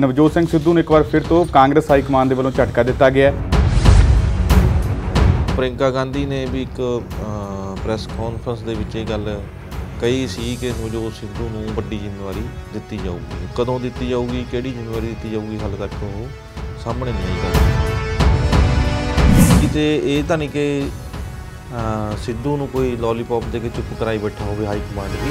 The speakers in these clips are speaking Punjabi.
ਨਵਜੋਤ ਸਿੰਘ ਸਿੱਧੂ ਨੂੰ ਇੱਕ ਵਾਰ ਫਿਰ ਤੋਂ ਕਾਂਗਰਸ ਹਾਈ ਕਮਾਨ ਦੇ ਵੱਲੋਂ ਝਟਕਾ ਦਿੱਤਾ ਗਿਆ ਹੈ ਪ੍ਰਿੰਕਾ ਗਾਂਧੀ ਨੇ ਵੀ ਇੱਕ ਪ੍ਰੈਸ ਕਾਨਫਰੰਸ ਦੇ ਵਿੱਚ ਇਹ ਗੱਲ ਕਹੀ ਸੀ ਕਿ ਨਵਜੋਤ ਸਿੱਧੂ ਨੂੰ ਵੱਡੀ ਜ਼ਿੰਮੇਵਾਰੀ ਦਿੱਤੀ ਜਾਊਗੀ ਕਦੋਂ ਦਿੱਤੀ ਜਾਊਗੀ ਕਿਹੜੀ ਜ਼ਿੰਮੇਵਾਰੀ ਦਿੱਤੀ ਜਾਊਗੀ ਹਾਲੇ ਤੱਕ ਉਹ ਸਾਹਮਣੇ ਨਹੀਂ ਆਈ ਕਿਤੇ ਇਹ ਤਾਂ ਨਹੀਂ ਕਿ ਸਿੱਧੂ ਨੂੰ ਕੋਈ ਲੋਲੀਪੌਪ ਦੇ ਕੇ ਚੁੱਪ ਕਰਾਈ ਬੈਠਾ ਹੋਵੇ ਹਾਈ ਕਮਾਂਡ ਵੀ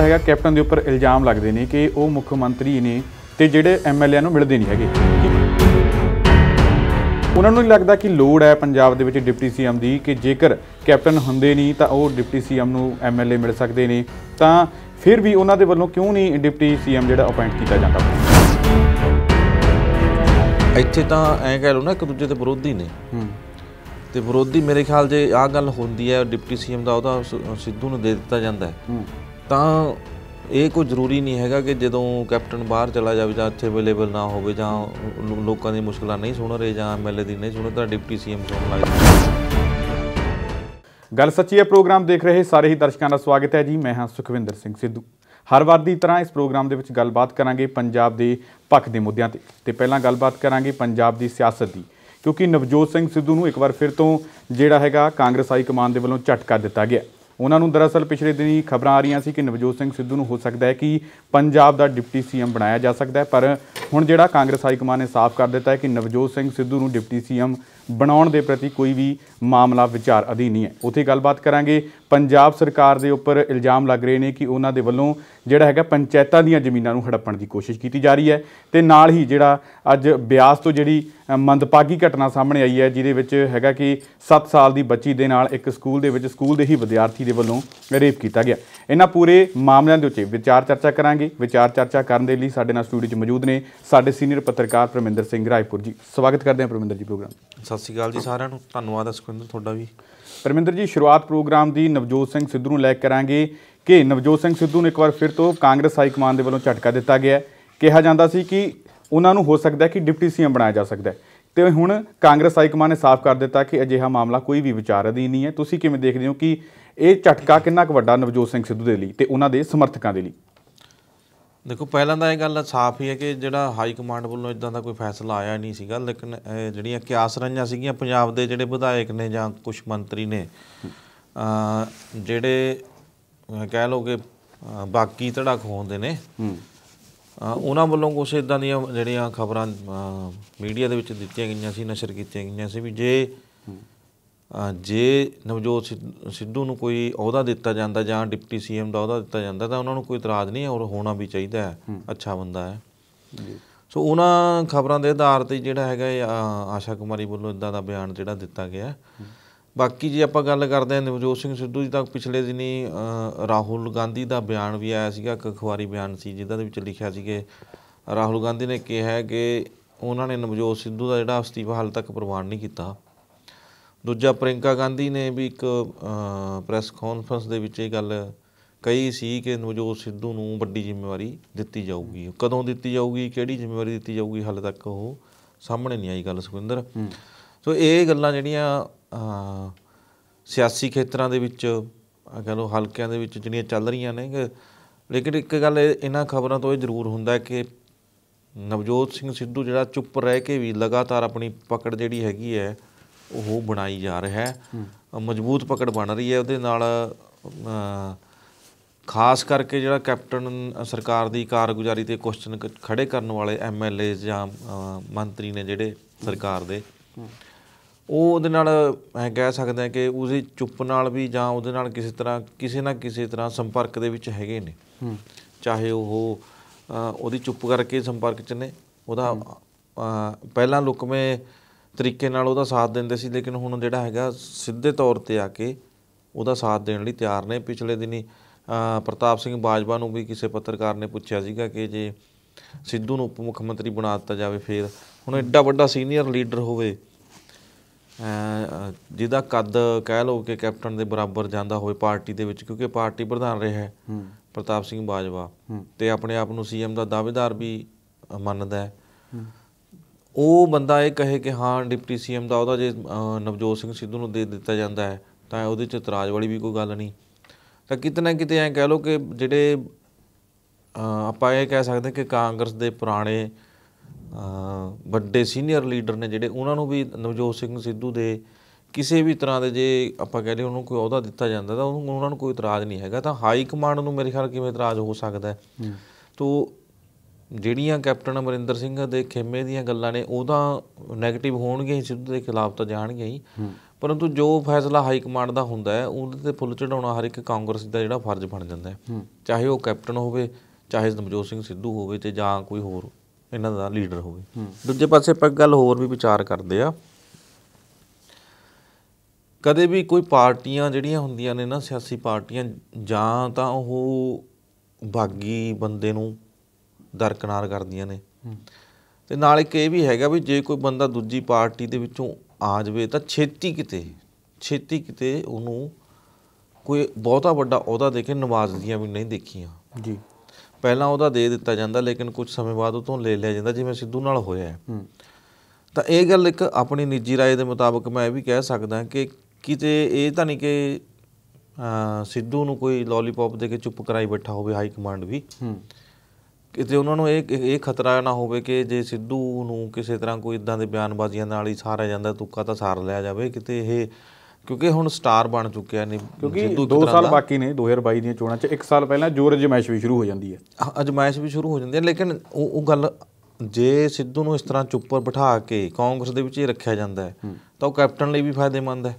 ਹੈਗਾ ਕੈਪਟਨ ਦੇ ਉੱਪਰ ਇਲਜ਼ਾਮ ਲੱਗਦੇ ਨੇ ਕਿ ਉਹ ਮੁੱਖ ਮੰਤਰੀ ਨੇ ਤੇ ਜਿਹੜੇ ਐਮਐਲਏ ਨੂੰ ਮਿਲਦੇ ਨਹੀਂ ਹੈਗੇ ਉਹਨਾਂ ਨੂੰ ਨਹੀਂ ਲੱਗਦਾ ਕਿ ਲੋੜ ਹੈ ਪੰਜਾਬ ਦੇ ਵਿੱਚ ਡਿਪਟੀ ਸੀਐਮ ਦੀ ਕਿ ਜੇਕਰ ਕੈਪਟਨ ਹੁੰਦੇ ਨਹੀਂ ਤਾਂ ਉਹ ਡਿਪਟੀ ਸੀਐਮ ਨੂੰ ਐਮਐਲਏ ਮਿਲ ਸਕਦੇ ਨੇ ਤਾਂ ਫਿਰ ਵੀ ਉਹਨਾਂ ਦੇ ਵੱਲੋਂ ਕਿਉਂ ਨਹੀਂ ਡਿਪਟੀ ਸੀਐਮ ਜਿਹੜਾ ਅਪਾਇੰਟ ਕੀਤਾ ਜਾਂਦਾ ਇੱਥੇ ਤਾਂ ਐਂ ਕਹਿ ਲਓ ਨਾ ਇੱਕ ਦੂਜੇ ਦੇ ਵਿਰੋਧੀ ਨੇ ਤੇ ਵਿਰੋਧੀ ਮੇਰੇ ਖਿਆਲ ਜੇ ਆਹ ਗੱਲ ਹੁੰਦੀ ਹੈ ਡਿਪਟੀ ਸੀਐਮ ਦਾ ਉਹਦਾ ਸਿੱਧੂ ਨੂੰ ਦੇ ਦਿੱਤਾ ਜਾਂਦਾ ਹੈ ਤਾਂ ਇਹ ਕੋਈ ਜ਼ਰੂਰੀ ਨਹੀਂ ਹੈਗਾ ਕਿ ਜਦੋਂ ਕੈਪਟਨ ਬਾਹਰ ਚਲਾ ਜਾਵੇ ਜਾਂ ਇੱਥੇ ਅਵੇਲੇਬਲ ਨਾ ਹੋਵੇ ਜਾਂ ਲੋਕਾਂ ਦੀ ਮੁਸ਼ਕਲਾਂ ਨਹੀਂ ਸੁਣ ਰਹੇ ਜਾਂ ਐਮਐਲਏ ਦੀ ਨਹੀਂ ਸੁਣ ਤਾਂ ਡਿਪਟੀ ਸੀਐਮ ਸੁਣ ਲੱਗ ਜਾਂਦਾ ਗੱਲ ਸੱਚੀ ਹੈ ਪ੍ਰੋਗਰਾਮ ਦੇਖ ਰਹੇ ਸਾਰੇ ਹੀ ਦਰਸ਼ਕਾਂ ਦਾ ਸਵਾਗਤ ਹੈ ਜੀ ਮੈਂ ਹਾਂ ਸੁਖਵਿੰਦਰ ਸਿੰਘ ਸਿੱਧੂ ਹਰ ਵਾਰ ਦੀ ਤਰ੍ਹਾਂ ਇਸ ਪ੍ਰੋਗਰਾਮ ਦੇ ਵਿੱਚ ਗੱਲਬਾਤ ਕਰਾਂਗੇ ਪੰਜਾਬ ਦੇ ਪੱਖ ਦੇ ਮੁੱਦਿਆਂ ਤੇ ਤੇ ਪਹਿਲਾਂ ਗੱਲਬਾਤ ਕਰਾਂਗੇ ਪੰਜਾਬ ਦੀ ਸਿਆਸਤ ਦੀ ਕਿਉਂਕਿ ਨਵਜੋਤ ਸਿੰਘ ਸਿੱਧੂ ਨੂੰ ਇੱਕ ਵਾਰ ਫਿਰ ਤੋਂ ਜਿਹੜਾ ਹੈਗਾ ਕਾਂਗਰਸ ਹਾਈ ਕਮਾਨ ਦੇ ਵੱਲੋਂ ਝਟਕਾ ਦਿੱਤਾ ਗਿਆ ਉਹਨਾਂ ਨੂੰ ਦਰਅਸਲ ਪਿਛਲੇ ਦਿਨੀ ਖਬਰਾਂ ਆ ਰਹੀਆਂ ਸੀ ਕਿ ਨਵਜੋਤ ਸਿੰਘ ਸਿੱਧੂ ਨੂੰ ਹੋ ਸਕਦਾ ਹੈ ਕਿ ਪੰਜਾਬ ਦਾ ਡਿਪਟੀ ਸੀਐਮ ਬਣਾਇਆ ਜਾ ਸਕਦਾ ਹੈ ਪਰ ਹੁਣ ਜਿਹੜਾ ਕਾਂਗਰਸ ਹਾਈ ਕਮਾਨ ਨੇ ਸਾਫ਼ ਕਰ ਦਿੱਤਾ ਹੈ ਕਿ ਨਵਜੋਤ ਸਿੰਘ ਸਿੱਧੂ ਨੂੰ ਡਿਪਟੀ ਸੀਐਮ ਬਣਾਉਣ ਦੇ ਪ੍ਰਤੀ ਕੋਈ ਵੀ ਮਾਮਲਾ ਵਿਚਾਰ ਅਧੀਨ ਨਹੀਂ ਹੈ ਉਥੇ ਗੱਲਬਾਤ ਕਰਾਂਗੇ ਪੰਜਾਬ ਸਰਕਾਰ ਦੇ ਉੱਪਰ ਇਲਜ਼ਾਮ ਲੱਗ ਰਹੇ ਨੇ ਕਿ ਉਹਨਾਂ ਦੇ ਵੱਲੋਂ ਜਿਹੜਾ ਹੈਗਾ ਪੰਚਾਇਤਾਂ ਦੀਆਂ ਜ਼ਮੀਨਾਂ ਨੂੰ ਹੜੱਪਣ ਦੀ ਕੋਸ਼ਿਸ਼ ਕੀਤੀ ਜਾ ਰਹੀ ਹੈ ਤੇ ਨਾਲ ਹੀ ਜਿਹੜਾ ਅੱਜ ਬਿਆਸ ਤੋਂ ਜਿਹੜੀ ਮੰਦਪਾਗੀ ਘਟਨਾ ਸਾਹਮਣੇ ਆਈ ਹੈ ਜਿਹਦੇ ਵਿੱਚ ਹੈਗਾ ਕਿ 7 ਸਾਲ ਦੀ ਬੱਚੀ ਦੇ ਨਾਲ ਇੱਕ ਸਕੂਲ ਦੇ ਵਿੱਚ ਸਕੂਲ ਦੇ ਹੀ ਵਿਦਿਆਰਥੀ ਦੇ ਵੱਲੋਂ ਰੇਪ ਕੀਤਾ ਗਿਆ ਇਹਨਾਂ ਪੂਰੇ ਮਾਮਲਿਆਂ ਦੇ ਉੱਤੇ ਵਿਚਾਰ ਚਰਚਾ ਕਰਾਂਗੇ ਵਿਚਾਰ ਚਰਚਾ ਕਰਨ ਦੇ ਲਈ ਸਾਡੇ ਨਾਲ ਸਟੂਡੀਓ 'ਚ ਮੌਜੂਦ ਨੇ ਸਾਡੇ ਸੀਨੀਅਰ ਪੱਤਰਕਾਰ ਪ੍ਰਮਿੰਦਰ ਸਿੰਘ ਰਾਏਪੁਰ ਜੀ ਸਵਾਗਤ ਕਰਦੇ ਹਾਂ ਪ੍ਰਮਿੰਦਰ ਜੀ ਪ੍ਰੋਗਰਾਮ ਸਤਿ ਸ੍ਰੀ ਅਕਾਲ ਜੀ ਸਾਰਿਆਂ ਨੂੰ ਧੰਨਵਾਦ ਸੁਖਿੰਦਰ ਤੁਹਾਡਾ ਵੀ ਪਰਮਿੰਦਰ ਜੀ ਸ਼ੁਰੂਆਤ ਪ੍ਰੋਗਰਾਮ ਦੀ ਨਵਜੋਤ ਸਿੰਘ ਸਿੱਧੂ ਨੂੰ ਲੈ ਕੇ ਕਰਾਂਗੇ ਕਿ ਨਵਜੋਤ ਸਿੰਘ ਸਿੱਧੂ ਨੂੰ ਇੱਕ ਵਾਰ ਫਿਰ ਤੋਂ ਕਾਂਗਰਸ ਹਾਈ ਕਮਾਂਡ ਦੇ ਵੱਲੋਂ ਝਟਕਾ ਦਿੱਤਾ ਗਿਆ ਕਿਹਾ ਜਾਂਦਾ ਸੀ ਕਿ ਉਹਨਾਂ ਨੂੰ ਹੋ ਸਕਦਾ ਹੈ ਕਿ ਡਿਪਟੀ ਸੀਐਮ ਬਣਾਇਆ ਜਾ ਸਕਦਾ ਹੈ ਤੇ ਹੁਣ ਕਾਂਗਰਸ ਹਾਈ ਕਮਾਨ ਨੇ ਸਾਫ਼ ਕਰ ਦਿੱਤਾ ਕਿ ਅਜਿਹਾ ਮਾਮਲਾ ਕੋਈ ਵੀ ਵਿਚਾਰ ਅਧੀਨ ਨਹੀਂ ਹੈ ਤੁਸੀਂ ਕਿਵੇਂ ਦੇਖਦੇ ਹੋ ਕਿ ਇਹ ਝਟਕਾ ਕਿੰਨਾ ਕੁ ਵੱਡਾ ਨਵਜੋਤ ਸਿੰਘ ਸਿੱਧੂ ਦੇ ਲਈ ਤੇ ਉਹਨਾਂ ਦੇ ਸਮਰਥਕਾਂ ਦੇ ਲਈ ਦੇਖੋ ਪਹਿਲਾਂ ਤਾਂ ਇਹ ਗੱਲ ਸਾਫ਼ ਹੀ ਹੈ ਕਿ ਜਿਹੜਾ ਹਾਈ ਕਮਾਂਡ ਵੱਲੋਂ ਇਦਾਂ ਦਾ ਕੋਈ ਫੈਸਲਾ ਆਇਆ ਨਹੀਂ ਸੀਗਾ ਲੇਕਿਨ ਜਿਹੜੀਆਂ ਕਿਆਸ ਰਹੀਆਂ ਸੀਗੀਆਂ ਪੰਜਾਬ ਦੇ ਜਿਹੜੇ ਵਿਧਾਇਕ ਨੇ ਜਾਂ ਕੁਝ ਮੰਤਰੀ ਨੇ ਜਿਹੜੇ ਕਹਿ ਲੋਗੇ ਬਾਕੀ ਧੜਕ ਖੋਹਦੇ ਨੇ ਉਹਨਾਂ ਵੱਲੋਂ ਕੁਝ ਇਦਾਂ ਦੀਆਂ ਜਿਹੜੀਆਂ ਖਬਰਾਂ ਮੀਡੀਆ ਦੇ ਵਿੱਚ ਦਿੱਤੀਆਂ ਗਈਆਂ ਸੀ ਨਸ਼ਰ ਕੀਤੀਆਂ ਗਈਆਂ ਸੀ ਵੀ ਜੇ ਜੇ ਨਵਜੋਤ ਸਿੱਧੂ ਨੂੰ ਕੋਈ ਅਹੁਦਾ ਦਿੱਤਾ ਜਾਂਦਾ ਜਾਂ ਡਿਪਟੀ ਸੀਐਮ ਦਾ ਅਹੁਦਾ ਦਿੱਤਾ ਜਾਂਦਾ ਤਾਂ ਉਹਨਾਂ ਨੂੰ ਕੋਈ ਇਤਰਾਜ਼ ਨਹੀਂ ਔਰ ਹੋਣਾ ਵੀ ਚਾਹੀਦਾ ਹੈ ਅੱਛਾ ਬੰਦਾ ਹੈ ਸੋ ਉਹਨਾਂ ਖਬਰਾਂ ਦੇ ਆਧਾਰ ਤੇ ਜਿਹੜਾ ਹੈਗਾ ਆਸ਼ਾ ਕੁਮਾਰੀ ਵੱਲੋਂ ਇਦਾਂ ਦਾ ਬਿਆਨ ਜਿਹੜਾ ਦਿੱਤਾ ਗਿਆ ਬਾਕੀ ਜੇ ਆਪਾਂ ਗੱਲ ਕਰਦੇ ਹਾਂ ਨਵਜੋਤ ਸਿੰਘ ਸਿੱਧੂ ਜੀ ਦਾ ਪਿਛਲੇ ਦਿਨੀ ਰਾਹੁਲ ਗਾਂਧੀ ਦਾ ਬਿਆਨ ਵੀ ਆਇਆ ਸੀਗਾ ਇੱਕ ਅਖਬਾਰੀ ਬਿਆਨ ਸੀ ਜਿਹਦਾ ਦੇ ਵਿੱਚ ਲਿਖਿਆ ਸੀ ਕਿ ਰਾਹੁਲ ਗਾਂਧੀ ਨੇ ਕਿਹਾ ਕਿ ਉਹਨਾਂ ਨੇ ਨਵਜੋਤ ਸਿੱਧੂ ਦਾ ਜਿਹੜਾ ਅਸਤੀਫਾ ਹਾਲ ਤੱਕ ਪ੍ਰਵਾਨ ਨਹੀਂ ਕੀਤਾ ਦੂਜਾ ਪ੍ਰਿੰਕਾ ਗਾਂਧੀ ਨੇ ਵੀ ਇੱਕ ਪ੍ਰੈਸ ਕਾਨਫਰੰਸ ਦੇ ਵਿੱਚ ਇਹ ਗੱਲ ਕਹੀ ਸੀ ਕਿ ਨਵਜੋਤ ਸਿੱਧੂ ਨੂੰ ਵੱਡੀ ਜ਼ਿੰਮੇਵਾਰੀ ਦਿੱਤੀ ਜਾਊਗੀ ਕਦੋਂ ਦਿੱਤੀ ਜਾਊਗੀ ਕਿਹੜੀ ਜ਼ਿੰਮੇਵਾਰੀ ਦਿੱਤੀ ਜਾਊਗੀ ਹਾਲੇ ਤੱਕ ਉਹ ਸਾਹਮਣੇ ਨਹੀਂ ਆਈ ਗੱਲ ਸੁਖਿੰਦਰ ਸੋ ਇਹ ਗੱਲਾਂ ਜਿਹੜੀਆਂ ਸਿਆਸੀ ਖੇਤਰਾਂ ਦੇ ਵਿੱਚ ਕਹ ਲਓ ਹਲਕਿਆਂ ਦੇ ਵਿੱਚ ਜਿਹੜੀਆਂ ਚੱਲ ਰਹੀਆਂ ਨੇ ਲੇਕਿਨ ਇੱਕ ਗੱਲ ਇਹਨਾਂ ਖਬਰਾਂ ਤੋਂ ਇਹ ਜ਼ਰੂਰ ਹੁੰਦਾ ਕਿ ਨਵਜੋਤ ਸਿੰਘ ਸਿੱਧੂ ਜਿਹੜਾ ਚੁੱਪ ਰਹਿ ਕੇ ਵੀ ਲਗਾਤਾਰ ਆਪਣੀ ਪਕੜ ਜਿਹੜੀ ਹੈਗੀ ਹੈ ਉਹ ਬਣਾਈ ਜਾ ਰਿਹਾ ਹੈ ਮਜ਼ਬੂਤ ਪਕੜ ਬਣ ਰਹੀ ਹੈ ਉਹਦੇ ਨਾਲ ਖਾਸ ਕਰਕੇ ਜਿਹੜਾ ਕੈਪਟਨ ਸਰਕਾਰ ਦੀ ਕਾਰਗੁਜ਼ਾਰੀ ਤੇ ਕੁਐਸਚਨ ਖੜੇ ਕਰਨ ਵਾਲੇ ਐਮਐਲਏ ਜਾਂ ਮੰਤਰੀ ਨੇ ਜਿਹੜੇ ਸਰਕਾਰ ਦੇ ਉਹ ਉਹਦੇ ਨਾਲ ਮੈਂ ਕਹਿ ਸਕਦਾ ਕਿ ਉਸੇ ਚੁੱਪ ਨਾਲ ਵੀ ਜਾਂ ਉਹਦੇ ਨਾਲ ਕਿਸੇ ਤਰ੍ਹਾਂ ਕਿਸੇ ਨਾ ਕਿਸੇ ਤਰ੍ਹਾਂ ਸੰਪਰਕ ਦੇ ਵਿੱਚ ਹੈਗੇ ਨੇ ਚਾਹੇ ਉਹ ਉਹਦੀ ਚੁੱਪ ਕਰਕੇ ਸੰਪਰਕ 'ਚ ਨੇ ਉਹਦਾ ਪਹਿਲਾਂ ਲੁਕਵੇਂ ਤਰੀਕੇ ਨਾਲ ਉਹਦਾ ਸਾਥ ਦਿੰਦੇ ਸੀ ਲੇਕਿਨ ਹੁਣ ਜਿਹੜਾ ਹੈਗਾ ਸਿੱਧੇ ਤੌਰ ਤੇ ਆ ਕੇ ਉਹਦਾ ਸਾਥ ਦੇਣ ਲਈ ਤਿਆਰ ਨੇ ਪਿਛਲੇ ਦਿਨੀ ਪ੍ਰਤਾਪ ਸਿੰਘ ਬਾਜਵਾ ਨੂੰ ਵੀ ਕਿਸੇ ਪੱਤਰਕਾਰ ਨੇ ਪੁੱਛਿਆ ਸੀਗਾ ਕਿ ਜੇ ਸਿੱਧੂ ਨੂੰ ਉਪ ਮੁੱਖ ਮੰਤਰੀ ਬਣਾ ਦਿੱਤਾ ਜਾਵੇ ਫੇਰ ਹੁਣ ਐਡਾ ਵੱਡਾ ਸੀਨੀਅਰ ਲੀਡਰ ਹੋਵੇ ਜਿਹਦਾ ਕੱਦ ਕਹਿ ਲਓ ਕਿ ਕੈਪਟਨ ਦੇ ਬਰਾਬਰ ਜਾਂਦਾ ਹੋਵੇ ਪਾਰਟੀ ਦੇ ਵਿੱਚ ਕਿਉਂਕਿ ਪਾਰਟੀ ਪ੍ਰਧਾਨ ਰਿਹਾ ਹੈ ਪ੍ਰਤਾਪ ਸਿੰਘ ਬਾਜਵਾ ਤੇ ਆਪਣੇ ਆਪ ਨੂੰ ਸੀਐਮ ਦਾ ਦਾਅਵੇਦਾਰ ਵੀ ਮੰਨਦਾ ਹੈ ਉਹ ਬੰਦਾ ਇਹ ਕਹੇ ਕਿ ਹਾਂ ਡਿਪਟੀ ਸੀਐਮ ਦਾ ਉਹਦਾ ਜੇ ਨਵਜੋਤ ਸਿੰਘ ਸਿੱਧੂ ਨੂੰ ਦੇ ਦਿੱਤਾ ਜਾਂਦਾ ਹੈ ਤਾਂ ਉਹਦੇ ਚ ਇਤਰਾਜ਼ ਵਾਲੀ ਵੀ ਕੋਈ ਗੱਲ ਨਹੀਂ ਤਾਂ ਕਿਤਨਾ ਕਿਤੇ ਐ ਕਹਿ ਲਓ ਕਿ ਜਿਹੜੇ ਆਪਾਂ ਇਹ ਕਹਿ ਸਕਦੇ ਕਿ ਕਾਂਗਰਸ ਦੇ ਪੁਰਾਣੇ ਵੱਡੇ ਸੀਨੀਅਰ ਲੀਡਰ ਨੇ ਜਿਹੜੇ ਉਹਨਾਂ ਨੂੰ ਵੀ ਨਵਜੋਤ ਸਿੰਘ ਸਿੱਧੂ ਦੇ ਕਿਸੇ ਵੀ ਤਰ੍ਹਾਂ ਦੇ ਜੇ ਆਪਾਂ ਕਹਿੰਦੇ ਉਹਨੂੰ ਕੋਈ ਅਹੁਦਾ ਦਿੱਤਾ ਜਾਂਦਾ ਤਾਂ ਉਹਨਾਂ ਨੂੰ ਕੋਈ ਇਤਰਾਜ਼ ਨਹੀਂ ਹੈਗਾ ਤਾਂ ਹਾਈ ਕਮਾਂਡ ਨੂੰ ਮੇਰੇ ਖਿਆਲ ਕਿਵੇਂ ਇਤਰਾਜ਼ ਹੋ ਸਕਦਾ ਹੈ ਤੋਂ ਜਿਹੜੀਆਂ ਕੈਪਟਨ ਅਮਰਿੰਦਰ ਸਿੰਘ ਦੇ ਖੇਮੇ ਦੀਆਂ ਗੱਲਾਂ ਨੇ ਉਹ ਤਾਂ 네ਗੇਟਿਵ ਹੋਣਗੇ ਸਿੱਧੂ ਦੇ ਖਿਲਾਫ ਤਾਂ ਜਾਣਗੇ ਹੀ ਪਰੰਤੂ ਜੋ ਫੈਸਲਾ ਹਾਈ ਕਮਾਂਡ ਦਾ ਹੁੰਦਾ ਹੈ ਉਹਦੇ ਤੇ ਫੁੱਲ ਚੜਾਉਣਾ ਹਰ ਇੱਕ ਕਾਂਗਰਸ ਦਾ ਜਿਹੜਾ ਫਰਜ਼ ਬਣ ਜਾਂਦਾ ਹੈ ਚਾਹੇ ਉਹ ਕੈਪਟਨ ਹੋਵੇ ਚਾਹੇ ਨਵਜੋਤ ਸਿੰਘ ਸਿੱਧੂ ਹੋਵੇ ਤੇ ਜਾਂ ਕੋਈ ਹੋਰ ਇਹਨਾਂ ਦਾ ਲੀਡਰ ਹੋਵੇ ਦੂਜੇ ਪਾਸੇ ਆਪਾਂ ਗੱਲ ਹੋਰ ਵੀ ਵਿਚਾਰ ਕਰਦੇ ਆ ਕਦੇ ਵੀ ਕੋਈ ਪਾਰਟੀਆਂ ਜਿਹੜੀਆਂ ਹੁੰਦੀਆਂ ਨੇ ਨਾ ਸਿਆਸੀ ਪਾਰਟੀਆਂ ਜਾਂ ਤਾਂ ਉਹ ਬਾਗੀ ਬੰਦੇ ਨੂੰ ਦਰਕਨਾਰ ਕਰਦੀਆਂ ਨੇ ਤੇ ਨਾਲ ਇੱਕ ਇਹ ਵੀ ਹੈਗਾ ਵੀ ਜੇ ਕੋਈ ਬੰਦਾ ਦੂਜੀ ਪਾਰਟੀ ਦੇ ਵਿੱਚੋਂ ਆ ਜਾਵੇ ਤਾਂ ਛੇਤੀ ਕਿਤੇ ਛੇਤੀ ਕਿਤੇ ਉਹਨੂੰ ਕੋਈ ਬਹੁਤਾ ਵੱਡਾ ਅਹੁਦਾ ਦੇ ਕੇ ਨਵਾਜ਼ਦੀਆਂ ਵੀ ਨਹੀਂ ਦੇਖੀਆਂ ਜੀ ਪਹਿਲਾਂ ਉਹਦਾ ਦੇ ਦਿੱਤਾ ਜਾਂਦਾ ਲੇਕਿਨ ਕੁਝ ਸਮੇਂ ਬਾਅਦ ਉਹ ਤੋਂ ਲੈ ਲਿਆ ਜਾਂਦਾ ਜਿਵੇਂ ਸਿੱਧੂ ਨਾਲ ਹੋਇਆ ਤਾਂ ਇਹ ਗੱਲ ਇੱਕ ਆਪਣੀ ਨਿੱਜੀ رائے ਦੇ ਮੁਤਾਬਕ ਮੈਂ ਇਹ ਵੀ ਕਹਿ ਸਕਦਾ ਕਿ ਕਿਤੇ ਇਹ ਤਾਂ ਨਹੀਂ ਕਿ ਸਿੱਧੂ ਨੂੰ ਕੋਈ ਲੋਲੀਪੌਪ ਦੇ ਕੇ ਚੁੱਪ ਕਰਾਈ ਬੈਠਾ ਹੋਵੇ ਹਾਈ ਕਮਾਂਡ ਵੀ ਕਿਤੇ ਉਹਨਾਂ ਨੂੰ ਇਹ ਇਹ ਖਤਰਾ ਨਾ ਹੋਵੇ ਕਿ ਜੇ ਸਿੱਧੂ ਨੂੰ ਕਿਸੇ ਤਰ੍ਹਾਂ ਕੋਈ ਇਦਾਂ ਦੇ ਬਿਆਨਬਾਜ਼ੀਆਂ ਨਾਲ ਹੀ ਸਾਰਿਆ ਜਾਂਦਾ ਤੁੱਕਾ ਤਾਂ ਸਾਰ ਲਿਆ ਜਾਵੇ ਕਿਤੇ ਇਹ ਕਿਉਂਕਿ ਹੁਣ ਸਟਾਰ ਬਣ ਚੁੱਕਿਆ ਨੇ ਕਿਉਂਕਿ 2 ਸਾਲ ਬਾਕੀ ਨੇ 2022 ਦੀਆਂ ਚੋਣਾਂ 'ਚ 1 ਸਾਲ ਪਹਿਲਾਂ ਜੋਰ ਅਜਮਾਇਸ਼ ਵੀ ਸ਼ੁਰੂ ਹੋ ਜਾਂਦੀ ਹੈ ਅਜਮਾਇਸ਼ ਵੀ ਸ਼ੁਰੂ ਹੋ ਜਾਂਦੀ ਹੈ ਲੇਕਿਨ ਉਹ ਉਹ ਗੱਲ ਜੇ ਸਿੱਧੂ ਨੂੰ ਇਸ ਤਰ੍ਹਾਂ ਚੁੱਪਰ ਬਿਠਾ ਕੇ ਕਾਂਗਰਸ ਦੇ ਵਿੱਚ ਹੀ ਰੱਖਿਆ ਜਾਂਦਾ ਹੈ ਤਾਂ ਉਹ ਕੈਪਟਨ ਲਈ ਵੀ ਫਾਇਦੇਮੰਦ ਹੈ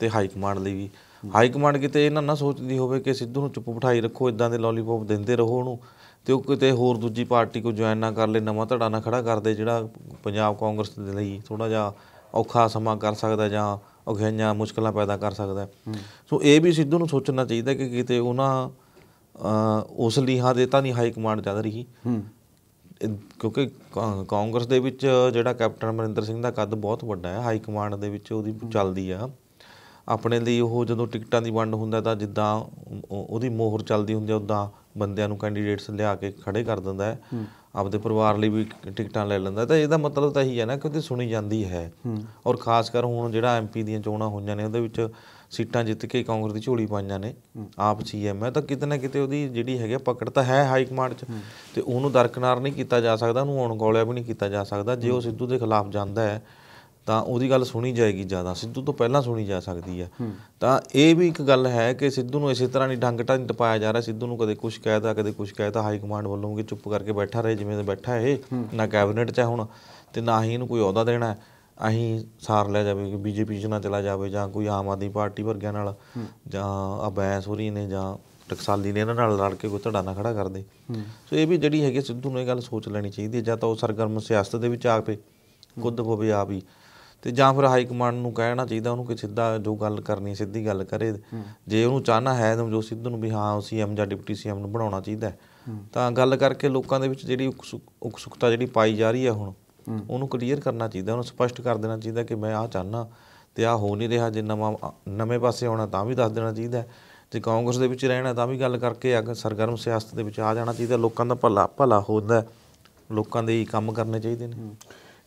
ਤੇ ਹਾਈ ਕਮਾਂਡ ਲਈ ਵੀ ਹਾਈ ਕਮਾਂਡ ਕਿਤੇ ਇਹਨਾਂ ਨਾ ਸੋਚਦੀ ਹੋਵੇ ਕਿ ਸਿੱਧੂ ਨੂੰ ਚੁੱਪ ਬਿਠਾਈ ਰੱਖੋ ਇਦਾਂ ਦੇ ਲੋਲੀਪੌਪ ਦਿੰਦੇ ਰਹੋ ਉਹਨੂੰ ਤੇ ਉਹ ਕਿਤੇ ਹੋਰ ਦੂਜੀ ਪਾਰਟੀ ਕੋ ਜੁਆਇਨ ਨਾ ਕਰ ਲੈ ਨਵਾਂ ਧੜਾ ਨਾ ਖੜਾ ਕਰ ਦੇ ਜਿਹੜਾ ਪੰਜਾਬ ਕਾਂਗਰਸ ਦੇ ਲਈ ਥੋੜਾ ਜਿਹਾ ਔਖਾ ਸਮਾਂ ਕਰ ਸਕਦਾ ਜਾਂ ਔਖਿਆਈਆਂ ਮੁਸ਼ਕਲਾਂ ਪੈਦਾ ਕਰ ਸਕਦਾ ਸੋ ਇਹ ਵੀ ਸਿੱਧੂ ਨੂੰ ਸੋਚਣਾ ਚਾਹੀਦਾ ਕਿ ਕਿਤੇ ਉਹਨਾਂ ਉਸ ਲੀਹਾ ਦੇ ਤਾਂ ਨਹੀਂ ਹਾਈ ਕਮਾਂਡ ਚੱਲ ਰਹੀ ਕਿਉਂਕਿ ਕਾਂਗਰਸ ਦੇ ਵਿੱਚ ਜਿਹੜਾ ਕੈਪਟਨ ਅਮਰਿੰਦਰ ਸਿੰਘ ਦਾ ਕੱਦ ਬਹੁਤ ਵੱਡਾ ਹੈ ਹਾਈ ਕਮਾਂਡ ਦੇ ਵਿੱਚ ਉਹਦੀ ਚੱਲਦੀ ਆ ਆਪਣੇ ਲਈ ਉਹ ਜਦੋਂ ਟਿਕਟਾਂ ਦੀ ਵੰਡ ਹੁੰਦਾ ਤਾਂ ਜਿੱਦਾਂ ਉਹਦੀ ਮੋਹਰ ਚੱਲਦੀ ਹੁੰਦੀ ਹੈ ਉਦਾਂ ਬੰਦਿਆਂ ਨੂੰ ਕੈਂਡੀਡੇਟਸ ਲਿਆ ਕੇ ਖੜੇ ਕਰ ਦਿੰਦਾ ਹੈ ਆਪਦੇ ਪਰਿਵਾਰ ਲਈ ਵੀ ਟਿਕਟਾਂ ਲੈ ਲੈਂਦਾ ਤਾਂ ਇਹਦਾ ਮਤਲਬ ਤਾਂ ਇਹੀ ਹੈ ਨਾ ਕਿ ਉਹਦੀ ਸੁਣੀ ਜਾਂਦੀ ਹੈ ਔਰ ਖਾਸ ਕਰ ਹੁਣ ਜਿਹੜਾ ਐਮਪੀ ਦੀਆਂ ਚੋਣਾਂ ਹੋਈਆਂ ਨੇ ਉਹਦੇ ਵਿੱਚ ਸੀਟਾਂ ਜਿੱਤ ਕੇ ਕਾਂਗਰਸ ਦੀ ਝੋਲੀ ਪਾਈਆਂ ਨੇ ਆਪ ਸੀਐਮ ਹੈ ਤਾਂ ਕਿਤੇ ਨਾ ਕਿਤੇ ਉਹਦੀ ਜਿਹੜੀ ਹੈਗੀ ਪਕੜ ਤਾਂ ਹੈ ਹਾਈ ਕਮਾਂਡ 'ਚ ਤੇ ਉਹਨੂੰ ਦਰਕਨਾਰ ਨਹੀਂ ਕੀਤਾ ਜਾ ਸਕਦਾ ਉਹਨੂੰ ਗੋਲਿਆ ਵੀ ਨਹੀਂ ਕੀਤਾ ਜਾ ਸਕਦਾ ਜੇ ਉਹ ਸਿੱਧੂ ਦੇ ਖਿਲਾਫ ਜਾਂਦਾ ਹੈ ਤਾਂ ਉਹਦੀ ਗੱਲ ਸੁਣੀ ਜਾਏਗੀ ਜ਼ਿਆਦਾ ਸਿੱਧੂ ਤੋਂ ਪਹਿਲਾਂ ਸੁਣੀ ਜਾ ਸਕਦੀ ਹੈ ਤਾਂ ਇਹ ਵੀ ਇੱਕ ਗੱਲ ਹੈ ਕਿ ਸਿੱਧੂ ਨੂੰ ਇਸੇ ਤਰ੍ਹਾਂ ਨਹੀਂ ਢੰਗ ਨਹੀਂ ਟਪਾਇਆ ਜਾ ਰਿਹਾ ਸਿੱਧੂ ਨੂੰ ਕਦੇ ਕੁਝ ਕਹਿਦਾ ਕਦੇ ਕੁਝ ਕਹਿਦਾ ਹਾਈ ਕਮਾਂਡ ਵੱਲੋਂ ਕਿ ਚੁੱਪ ਕਰਕੇ ਬੈਠਾ ਰਹੇ ਜਿਵੇਂ ਦਾ ਬੈਠਾ ਇਹ ਨਾ ਕੈਬਨਿਟ 'ਚ ਹੁਣ ਤੇ ਨਾ ਹੀ ਇਹਨੂੰ ਕੋਈ ਅਹੁਦਾ ਦੇਣਾ ਅਹੀਂ ਸਾਰ ਲਿਆ ਜਾਵੇ ਕਿ ਬੀਜੇਪੀ 'ਚ ਨਾ ਚਲਾ ਜਾਵੇ ਜਾਂ ਕੋਈ ਆਮ ਆਦਮੀ ਪਾਰਟੀ ਵਰਗਿਆਂ ਨਾਲ ਜਾਂ ਅਬੈਸ ਹੋਰੀ ਨੇ ਜਾਂ ਟਕਸਾਲੀ ਨੇ ਇਹਨਾਂ ਨਾਲ ਲੜ ਕੇ ਕੋਈ ਧੜਾ ਨਾ ਖੜਾ ਕਰਦੇ ਸੋ ਇਹ ਵੀ ਜਿਹੜੀ ਹੈਗੀ ਸਿੱਧੂ ਨੂੰ ਇਹ ਗੱਲ ਸੋਚ ਲੈਣੀ ਚਾਹੀਦੀ ਹੈ ਜਾਂ ਤਾਂ ਉਹ ਸਰਗਰਮ ਸਿਆਸਤ ਦੇ ਵਿੱਚ ਆ ਕੇ ਖੁਦ ਹੋਵੇ ਆ ਵੀ ਤੇ ਜਾਂ ਫਿਰ ਹਾਈ ਕਮਾਂਡ ਨੂੰ ਕਹਿਣਾ ਚਾਹੀਦਾ ਉਹਨੂੰ ਕਿ ਸਿੱਧਾ ਜੋ ਗੱਲ ਕਰਨੀ ਹੈ ਸਿੱਧੀ ਗੱਲ ਕਰੇ ਜੇ ਉਹਨੂੰ ਚਾਹਨਾ ਹੈ ਤਾਂ ਜੋ ਸਿੱਧੂ ਨੂੰ ਵੀ ਹਾਂ ਸੀਐਮ ਜਾਂ ਡਿਪਟੀ ਸੀਐਮ ਨੂੰ ਬਣਾਉਣਾ ਚਾਹੀਦਾ ਤਾਂ ਗੱਲ ਕਰਕੇ ਲੋਕਾਂ ਦੇ ਵਿੱਚ ਜਿਹੜੀ ਉਕਸੁਕਤਾ ਜਿਹੜੀ ਪਾਈ ਜਾ ਰਹੀ ਹੈ ਹੁਣ ਉਹਨੂੰ ਕਲੀਅਰ ਕਰਨਾ ਚਾਹੀਦਾ ਉਹਨੂੰ ਸਪਸ਼ਟ ਕਰ ਦੇਣਾ ਚਾਹੀਦਾ ਕਿ ਮੈਂ ਆਹ ਚਾਹਨਾ ਤੇ ਆ ਹੋ ਨਹੀਂ ਰਿਹਾ ਜੇ ਨਵਾਂ ਨਵੇਂ ਪਾਸੇ ਆਉਣਾ ਤਾਂ ਵੀ ਦੱਸ ਦੇਣਾ ਚਾਹੀਦਾ ਜੇ ਕਾਂਗਰਸ ਦੇ ਵਿੱਚ ਰਹਿਣਾ ਤਾਂ ਵੀ ਗੱਲ ਕਰਕੇ ਅਗ ਸਰਗਰਮ ਸਿਆਸਤ ਦੇ ਵਿੱਚ ਆ ਜਾਣਾ ਚਾਹੀਦਾ ਲੋਕਾਂ ਦਾ ਭਲਾ ਭਲਾ ਹੁੰਦਾ ਲੋਕਾਂ ਦੇ ਹੀ ਕੰਮ ਕਰਨੇ ਚਾਹੀਦੇ ਨੇ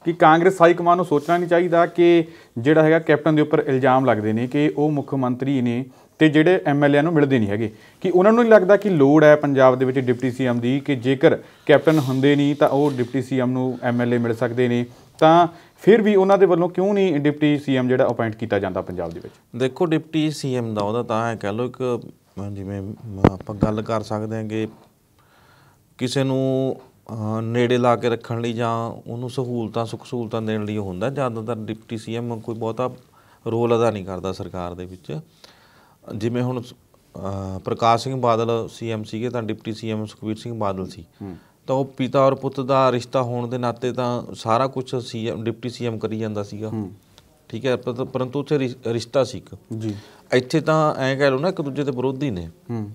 ਕਿ ਕਾਂਗਰਸ ਹਾਈ ਕਮਾਨ ਨੂੰ ਸੋਚਣਾ ਨਹੀਂ ਚਾਹੀਦਾ ਕਿ ਜਿਹੜਾ ਹੈਗਾ ਕੈਪਟਨ ਦੇ ਉੱਪਰ ਇਲਜ਼ਾਮ ਲੱਗਦੇ ਨੇ ਕਿ ਉਹ ਮੁੱਖ ਮੰਤਰੀ ਨੇ ਤੇ ਜਿਹੜੇ ਐਮਐਲਏ ਨੂੰ ਮਿਲਦੇ ਨਹੀਂ ਹੈਗੇ ਕਿ ਉਹਨਾਂ ਨੂੰ ਨਹੀਂ ਲੱਗਦਾ ਕਿ ਲੋੜ ਹੈ ਪੰਜਾਬ ਦੇ ਵਿੱਚ ਡਿਪਟੀ ਸੀਐਮ ਦੀ ਕਿ ਜੇਕਰ ਕੈਪਟਨ ਹੁੰਦੇ ਨਹੀਂ ਤਾਂ ਉਹ ਡਿਪਟੀ ਸੀਐਮ ਨੂੰ ਐਮਐਲਏ ਮਿਲ ਸਕਦੇ ਨੇ ਤਾਂ ਫਿਰ ਵੀ ਉਹਨਾਂ ਦੇ ਵੱਲੋਂ ਕਿਉਂ ਨਹੀਂ ਡਿਪਟੀ ਸੀਐਮ ਜਿਹੜਾ ਅਪਾਇੰਟ ਕੀਤਾ ਜਾਂਦਾ ਪੰਜਾਬ ਦੇ ਵਿੱਚ ਦੇਖੋ ਡਿਪਟੀ ਸੀਐਮ ਦਾ ਉਹਦਾ ਤਾਂ ਹੈ ਕਹਿ ਲੋ ਇੱਕ ਜਿਵੇਂ ਆਪਾਂ ਗੱਲ ਕਰ ਸਕਦੇ ਹਾਂ ਕਿ ਕਿਸੇ ਨੂੰ ਨੇੜੇ ਲਾ ਕੇ ਰੱਖਣ ਲਈ ਜਾਂ ਉਹਨੂੰ ਸਹੂਲਤਾਂ ਸੁੱਖ ਸਹੂਲਤਾਂ ਦੇਣ ਲਈ ਹੁੰਦਾ ਜ਼ਿਆਦਾਤਰ ਡਿਪਟੀ ਸੀਐਮ ਕੋਈ ਬਹੁਤਾ ਰੋਲ ਅਦਾ ਨਹੀਂ ਕਰਦਾ ਸਰਕਾਰ ਦੇ ਵਿੱਚ ਜਿਵੇਂ ਹੁਣ ਪ੍ਰਕਾਸ਼ ਸਿੰਘ ਬਾਦਲ ਸੀਐਮ ਸੀਗੇ ਤਾਂ ਡਿਪਟੀ ਸੀਐਮ ਸੁਖਵੀਰ ਸਿੰਘ ਬਾਦਲ ਸੀ ਤਾਂ ਉਹ ਪਿਤਾ ਔਰ ਪੁੱਤ ਦਾ ਰਿਸ਼ਤਾ ਹੋਣ ਦੇ ਨਾਤੇ ਤਾਂ ਸਾਰਾ ਕੁਝ ਸੀਐਮ ਡਿਪਟੀ ਸੀਐਮ ਕਰੀ ਜਾਂਦਾ ਸੀਗਾ ਠੀਕ ਹੈ ਪਰੰਤੂ ਉੱਥੇ ਰਿਸ਼ਤਾ ਸੀ ਇੱਕ ਜੀ ਇੱਥੇ ਤਾਂ ਐਂ ਕਹਿ ਲਓ ਨਾ ਇੱਕ ਦੂਜੇ ਦੇ ਵਿਰੋਧੀ ਨੇ ਹੂੰ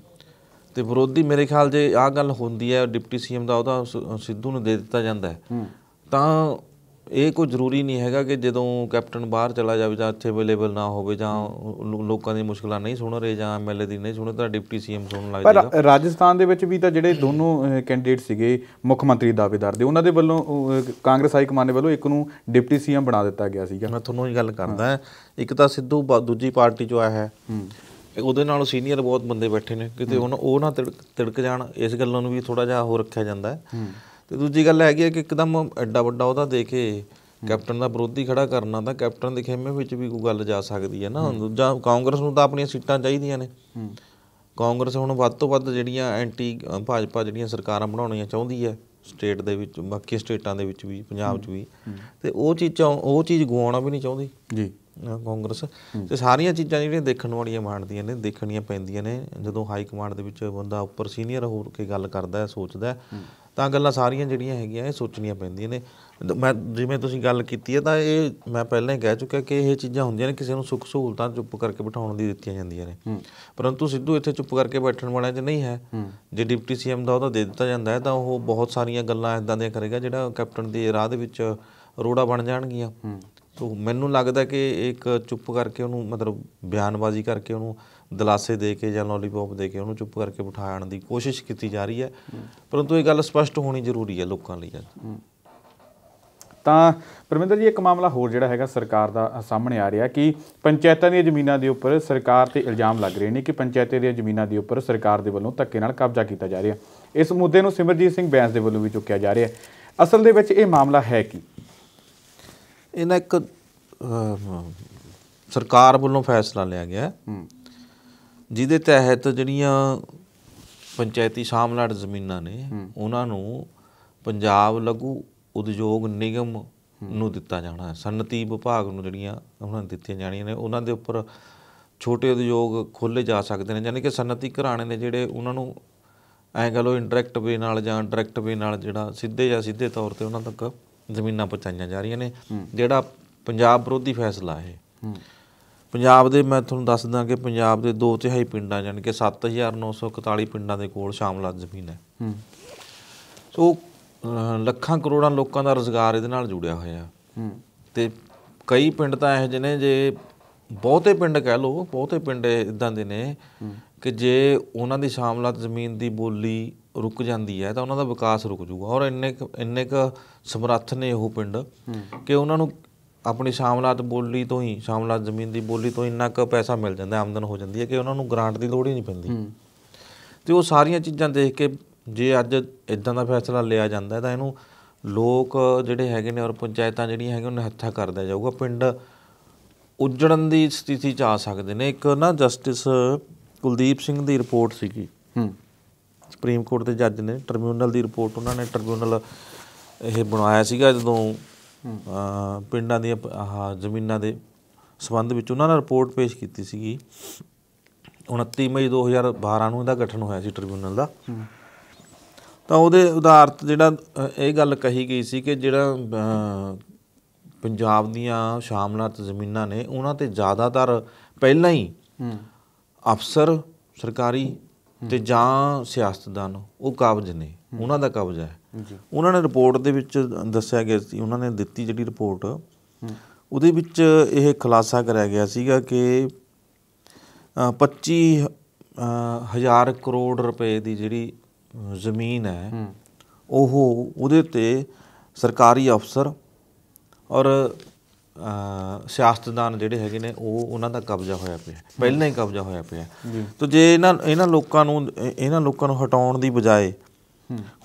ਤੇ ਵਿਰੋਧੀ ਮੇਰੇ ਖਿਆਲ ਜੇ ਆਹ ਗੱਲ ਹੁੰਦੀ ਹੈ ਡਿਪਟੀ ਸੀਐਮ ਦਾ ਉਹਦਾ ਸਿੱਧੂ ਨੂੰ ਦੇ ਦਿੱਤਾ ਜਾਂਦਾ ਤਾਂ ਇਹ ਕੋਈ ਜ਼ਰੂਰੀ ਨਹੀਂ ਹੈਗਾ ਕਿ ਜਦੋਂ ਕੈਪਟਨ ਬਾਹਰ ਚਲਾ ਜਾਵੇ ਜਾਂ ਇੱਥੇ ਅਵੇਲੇਬਲ ਨਾ ਹੋਵੇ ਜਾਂ ਲੋਕਾਂ ਦੀ ਮੁਸ਼ਕਲਾਂ ਨਹੀਂ ਸੁਣ ਰਹੇ ਜਾਂ ਐਮਐਲਏ ਦੀ ਨਹੀਂ ਸੁਣੇ ਤਾਂ ਡਿਪਟੀ ਸੀਐਮ ਸੁਣਨ ਲੱਗ ਜਾਏਗਾ ਪਰ ਰਾਜਸਥਾਨ ਦੇ ਵਿੱਚ ਵੀ ਤਾਂ ਜਿਹੜੇ ਦੋਨੋਂ ਕੈਂਡੀਡੇਟ ਸੀਗੇ ਮੁੱਖ ਮੰਤਰੀ ਦਾਅਵੇਦਾਰ ਦੇ ਉਹਨਾਂ ਦੇ ਵੱਲੋਂ ਕਾਂਗਰਸ ਹਾਈ ਕਮਾਨ ਦੇ ਵੱਲੋਂ ਇੱਕ ਨੂੰ ਡਿਪਟੀ ਸੀਐਮ ਬਣਾ ਦਿੱਤਾ ਗਿਆ ਸੀਗਾ ਮੈਂ ਤੁਹਾਨੂੰ ਇਹ ਗੱਲ ਕਰਦਾ ਇੱਕ ਤਾਂ ਸਿੱਧੂ ਦੂਜੀ ਪਾਰਟੀ ਚੋਂ ਆਇਆ ਹੈ ਉਹਦੇ ਨਾਲੋਂ ਸੀਨੀਅਰ ਬਹੁਤ ਬੰਦੇ ਬੈਠੇ ਨੇ ਕਿਤੇ ਉਹ ਉਹ ਨਾ ਤਿੜਕ ਜਾਣ ਇਸ ਗੱਲਾਂ ਨੂੰ ਵੀ ਥੋੜਾ ਜਿਹਾ ਹੋ ਰੱਖਿਆ ਜਾਂਦਾ ਹੈ ਤੇ ਦੂਜੀ ਗੱਲ ਹੈਗੀ ਹੈ ਕਿ ਇੱਕਦਮ ਐਡਾ ਵੱਡਾ ਉਹਦਾ ਦੇ ਕੇ ਕੈਪਟਨ ਦਾ ਵਿਰੋਧੀ ਖੜਾ ਕਰਨਾ ਤਾਂ ਕੈਪਟਨ ਦੇ ਖੇਮੇ ਵਿੱਚ ਵੀ ਕੋਈ ਗੱਲ ਜਾ ਸਕਦੀ ਹੈ ਨਾ ਦੂਜਾ ਕਾਂਗਰਸ ਨੂੰ ਤਾਂ ਆਪਣੀਆਂ ਸੀਟਾਂ ਚਾਹੀਦੀਆਂ ਨੇ ਕਾਂਗਰਸ ਹੁਣ ਵੱਧ ਤੋਂ ਵੱਧ ਜਿਹੜੀਆਂ ਐਂਟੀ ਭਾਜਪਾ ਜਿਹੜੀਆਂ ਸਰਕਾਰਾਂ ਬਣਾਉਣੀਆਂ ਚਾਹੁੰਦੀ ਹੈ ਸਟੇਟ ਦੇ ਵਿੱਚ ਬਾਕੀ ਸਟੇਟਾਂ ਦੇ ਵਿੱਚ ਵੀ ਪੰਜਾਬ 'ਚ ਵੀ ਤੇ ਉਹ ਚੀਜ਼ਾਂ ਉਹ ਚੀਜ਼ ਗਵਾਉਣਾ ਵੀ ਨਹੀਂ ਚਾਹੁੰਦੀ ਜੀ ਕਾਂਗਰਸ ਤੇ ਸਾਰੀਆਂ ਚੀਜ਼ਾਂ ਜਿਹੜੀਆਂ ਦੇਖਣ ਵਾਲੀਆਂ ਮਾਣਦੀਆਂ ਨੇ ਦੇਖਣੀਆਂ ਪੈਂਦੀਆਂ ਨੇ ਜਦੋਂ ਹਾਈ ਕਮਾਂਡ ਦੇ ਵਿੱਚ ਬੰਦਾ ਉੱਪਰ ਸੀਨੀਅਰ ਹੋ ਕੇ ਗੱਲ ਕਰਦਾ ਹੈ ਸੋਚਦਾ ਤਾਂ ਗੱਲਾਂ ਸਾਰੀਆਂ ਜਿਹੜੀਆਂ ਹੈਗੀਆਂ ਇਹ ਸੋਚਣੀਆਂ ਪੈਂਦੀਆਂ ਨੇ ਮੈਂ ਜਿਵੇਂ ਤੁਸੀਂ ਗੱਲ ਕੀਤੀ ਹੈ ਤਾਂ ਇਹ ਮੈਂ ਪਹਿਲਾਂ ਹੀ ਕਹਿ ਚੁੱਕਿਆ ਕਿ ਇਹ ਚੀਜ਼ਾਂ ਹੁੰਦੀਆਂ ਨੇ ਕਿਸੇ ਨੂੰ ਸੁੱਖ ਸਹੂਲਤਾਂ ਚੁੱਪ ਕਰਕੇ ਬਿਠਾਉਣ ਦੀ ਦਿੱਤੀਆਂ ਜਾਂਦੀਆਂ ਨੇ ਪਰੰਤੂ ਸਿੱਧੂ ਇੱਥੇ ਚੁੱਪ ਕਰਕੇ ਬੈਠਣ ਵਾਲਿਆਂ 'ਚ ਨਹੀਂ ਹੈ ਜੇ ਡਿਪਟੀ ਸੀਐਮ ਦਾ ਉਹਦਾ ਦੇ ਦਿੱਤਾ ਜਾਂਦਾ ਹੈ ਤਾਂ ਉਹ ਬਹੁਤ ਸਾਰੀਆਂ ਗੱਲਾਂ ਇਦਾਂ ਦੀਆਂ ਕਰੇਗਾ ਜਿਹੜਾ ਕੈਪਟਨ ਦੀ ਰਾਹ ਦੇ ਵਿੱਚ ਰੋੜਾ ਬਣ ਜਾਣਗੀਆਂ ਤੋ ਮੈਨੂੰ ਲੱਗਦਾ ਕਿ ਇੱਕ ਚੁੱਪ ਕਰਕੇ ਉਹਨੂੰ ਮਤਲਬ ਬਿਆਨਬਾਜ਼ੀ ਕਰਕੇ ਉਹਨੂੰ ਦਲਾਸੇ ਦੇ ਕੇ ਜਾਂ ਲੋਲੀਪੌਪ ਦੇ ਕੇ ਉਹਨੂੰ ਚੁੱਪ ਕਰਕੇ ਬਿਠਾਉਣ ਦੀ ਕੋਸ਼ਿਸ਼ ਕੀਤੀ ਜਾ ਰਹੀ ਹੈ ਪਰੰਤੂ ਇਹ ਗੱਲ ਸਪਸ਼ਟ ਹੋਣੀ ਜ਼ਰੂਰੀ ਹੈ ਲੋਕਾਂ ਲਈ ਅੱਜ ਤਾਂ ਪਰਮਿੰਦਰ ਜੀ ਇੱਕ ਮਾਮਲਾ ਹੋਰ ਜਿਹੜਾ ਹੈਗਾ ਸਰਕਾਰ ਦਾ ਸਾਹਮਣੇ ਆ ਰਿਹਾ ਕਿ ਪੰਚਾਇਤਾਂ ਦੀਆਂ ਜ਼ਮੀਨਾਂ ਦੇ ਉੱਪਰ ਸਰਕਾਰ ਤੇ ਇਲਜ਼ਾਮ ਲੱਗ ਰਹੇ ਨੇ ਕਿ ਪੰਚਾਇਤਾਂ ਦੀਆਂ ਜ਼ਮੀਨਾਂ ਦੇ ਉੱਪਰ ਸਰਕਾਰ ਦੇ ਵੱਲੋਂ ਧੱਕੇ ਨਾਲ ਕਬਜ਼ਾ ਕੀਤਾ ਜਾ ਰਿਹਾ ਇਸ ਮੁੱਦੇ ਨੂੰ ਸਿਮਰਜੀਤ ਸਿੰਘ ਬੈਂਸ ਦੇ ਵੱਲੋਂ ਵੀ ਚੁੱਕਿਆ ਜਾ ਰਿਹਾ ਅਸਲ ਦੇ ਵਿੱਚ ਇਹ ਮਾਮਲਾ ਹੈ ਕਿ ਇਹਨਾਂ ਇੱਕ ਸਰਕਾਰ ਵੱਲੋਂ ਫੈਸਲਾ ਲਿਆ ਗਿਆ ਜਿਹਦੇ ਤਹਿਤ ਜਿਹੜੀਆਂ ਪੰਚਾਇਤੀ ਸਾਮਲਾਟ ਜ਼ਮੀਨਾਂ ਨੇ ਉਹਨਾਂ ਨੂੰ ਪੰਜਾਬ ਲਘੂ ਉਦਯੋਗ ਨਿਗਮ ਨੂੰ ਦਿੱਤਾ ਜਾਣਾ ਹੈ ਸਨਤੀ ਵਿਭਾਗ ਨੂੰ ਜਿਹੜੀਆਂ ਉਹਨਾਂ ਨੂੰ ਦਿੱਤੀਆਂ ਜਾਣੀਆਂ ਨੇ ਉਹਨਾਂ ਦੇ ਉੱਪਰ ਛੋਟੇ ਉਦਯੋਗ ਖੋਲੇ ਜਾ ਸਕਦੇ ਨੇ ਯਾਨੀ ਕਿ ਸਨਤੀ ਘਰਾਣੇ ਨੇ ਜਿਹੜੇ ਉਹਨਾਂ ਨੂੰ ਐਂ ਕਹ ਲੋ ਇਨਡਾਇਰੈਕਟ ਵੇ ਨਾਲ ਜਾਂ ਡਾਇਰੈਕਟ ਵੇ ਨਾਲ ਜਿਹੜਾ ਸਿੱਧੇ ਜਾਂ ਸਿੱਧੇ ਤੌਰ ਤੇ ਉਹਨਾਂ ਤੱਕ ਜ਼ਮੀਨਾਂ ਪਹੁੰਚਾਈਆਂ ਜਾ ਰਹੀਆਂ ਨੇ ਜਿਹੜਾ ਪੰਜਾਬ ਵਿਰੋਧੀ ਫੈਸਲਾ ਹੈ ਪੰਜਾਬ ਦੇ ਮੈਂ ਤੁਹਾਨੂੰ ਦੱਸ ਦਾਂ ਕਿ ਪੰਜਾਬ ਦੇ 2 ਤਿਹਾਈ ਪਿੰਡਾਂ ਜਾਨ ਕੇ 7941 ਪਿੰਡਾਂ ਦੇ ਕੋਲ ਸ਼ਾਮਲਾ ਜ਼ਮੀਨ ਹੈ ਸੋ ਲੱਖਾਂ ਕਰੋੜਾਂ ਲੋਕਾਂ ਦਾ ਰੋਜ਼ਗਾਰ ਇਹਦੇ ਨਾਲ ਜੁੜਿਆ ਹੋਇਆ ਤੇ ਕਈ ਪਿੰਡ ਤਾਂ ਇਹੋ ਜਿਹੇ ਨੇ ਜੇ ਬਹੁਤੇ ਪਿੰਡ ਕਹਿ ਲਓ ਬਹੁਤੇ ਪਿੰਡ ਇਦਾਂ ਦੇ ਨੇ ਕਿ ਜੇ ਉਹਨਾਂ ਦੀ ਸ਼ਾਮਲਾਤ ਜ਼ਮੀਨ ਦੀ ਬੋਲੀ ਰੁਕ ਜਾਂਦੀ ਹੈ ਤਾਂ ਉਹਨਾਂ ਦਾ ਵਿਕਾਸ ਰੁਕ ਜਾਊਗਾ ਔਰ ਇੰਨੇ ਇੰਨੇ ਕ ਸਮਰੱਥ ਨੇ ਉਹ ਪਿੰਡ ਕਿ ਉਹਨਾਂ ਨੂੰ ਆਪਣੀ ਸ਼ਾਮਲਾਤ ਬੋਲੀ ਤੋਂ ਹੀ ਸ਼ਾਮਲਾਤ ਜ਼ਮੀਨ ਦੀ ਬੋਲੀ ਤੋਂ ਇੰਨਾ ਕ ਪੈਸਾ ਮਿਲ ਜਾਂਦਾ ਆਮਦਨ ਹੋ ਜਾਂਦੀ ਹੈ ਕਿ ਉਹਨਾਂ ਨੂੰ ਗ੍ਰਾਂਟ ਦੀ ਲੋੜ ਹੀ ਨਹੀਂ ਪੈਂਦੀ ਤੇ ਉਹ ਸਾਰੀਆਂ ਚੀਜ਼ਾਂ ਦੇਖ ਕੇ ਜੇ ਅੱਜ ਇਦਾਂ ਦਾ ਫੈਸਲਾ ਲਿਆ ਜਾਂਦਾ ਤਾਂ ਇਹਨੂੰ ਲੋਕ ਜਿਹੜੇ ਹੈਗੇ ਨੇ ਔਰ ਪੰਚਾਇਤਾਂ ਜਿਹੜੀਆਂ ਹੈਗੀਆਂ ਉਹਨਾਂ ਹੱਥਾ ਕਰਦਾ ਜਾਊਗਾ ਪਿੰਡ ਉਜੜਨ ਦੀ ਸਥਿਤੀ ਚ ਆ ਸਕਦੇ ਨੇ ਇੱਕ ਨਾ ਜਸਟਿਸ ਕੁਲਦੀਪ ਸਿੰਘ ਦੀ ਰਿਪੋਰਟ ਸੀਗੀ ਹੂੰ ਸੁਪਰੀਮ ਕੋਰਟ ਦੇ ਜੱਜ ਨੇ ਟ੍ਰਿਬਿਊਨਲ ਦੀ ਰਿਪੋਰਟ ਉਹਨਾਂ ਨੇ ਟ੍ਰਿਬਿਊਨਲ ਇਹ ਬਣਾਇਆ ਸੀਗਾ ਜਦੋਂ ਪਿੰਡਾਂ ਦੀ ਆਹ ਜ਼ਮੀਨਾਂ ਦੇ ਸਬੰਧ ਵਿੱਚ ਉਹਨਾਂ ਨੇ ਰਿਪੋਰਟ ਪੇਸ਼ ਕੀਤੀ ਸੀਗੀ 29 ਮਈ 2012 ਨੂੰ ਇਹਦਾ ਗਠਨ ਹੋਇਆ ਸੀ ਟ੍ਰਿਬਿਊਨਲ ਦਾ ਤਾਂ ਉਹਦੇ ਉਦਾਹਰਤ ਜਿਹੜਾ ਇਹ ਗੱਲ ਕਹੀ ਗਈ ਸੀ ਕਿ ਜਿਹੜਾ ਪੰਜਾਬ ਦੀਆਂ ਸ਼ਾਮਲਾਤ ਜ਼ਮੀਨਾਂ ਨੇ ਉਹਨਾਂ ਤੇ ਜ਼ਿਆਦਾਤਰ ਪਹਿਲਾਂ ਹੀ ਅਫਸਰ ਸਰਕਾਰੀ ਤੇ ਜਾਂ ਸਿਆਸਤਦਾਨ ਉਹ ਕਾਬਜ ਨੇ ਉਹਨਾਂ ਦਾ ਕਬਜ਼ਾ ਹੈ ਉਹਨਾਂ ਨੇ ਰਿਪੋਰਟ ਦੇ ਵਿੱਚ ਦੱਸਿਆ ਗਿਆ ਸੀ ਉਹਨਾਂ ਨੇ ਦਿੱਤੀ ਜਿਹੜੀ ਰਿਪੋਰਟ ਉਹਦੇ ਵਿੱਚ ਇਹ ਖੁਲਾਸਾ ਕਰਿਆ ਗਿਆ ਸੀਗਾ ਕਿ 25 ਹਜ਼ਾਰ ਕਰੋੜ ਰੁਪਏ ਦੀ ਜਿਹੜੀ ਜ਼ਮੀਨ ਹੈ ਉਹ ਉਹਦੇ ਤੇ ਸਰਕਾਰੀ ਅਫਸਰ ਔਰ ਸਿਆਸਤਦਾਨ ਜਿਹੜੇ ਹੈਗੇ ਨੇ ਉਹ ਉਹਨਾਂ ਦਾ ਕਬਜ਼ਾ ਹੋਇਆ ਪਿਆ ਪਹਿਲਾਂ ਹੀ ਕਬਜ਼ਾ ਹੋਇਆ ਪਿਆ ਤਾਂ ਜੇ ਇਹਨਾਂ ਇਹਨਾਂ ਲੋਕਾਂ ਨੂੰ ਇਹਨਾਂ ਲੋਕਾਂ ਨੂੰ ਹਟਾਉਣ ਦੀ ਬਜਾਏ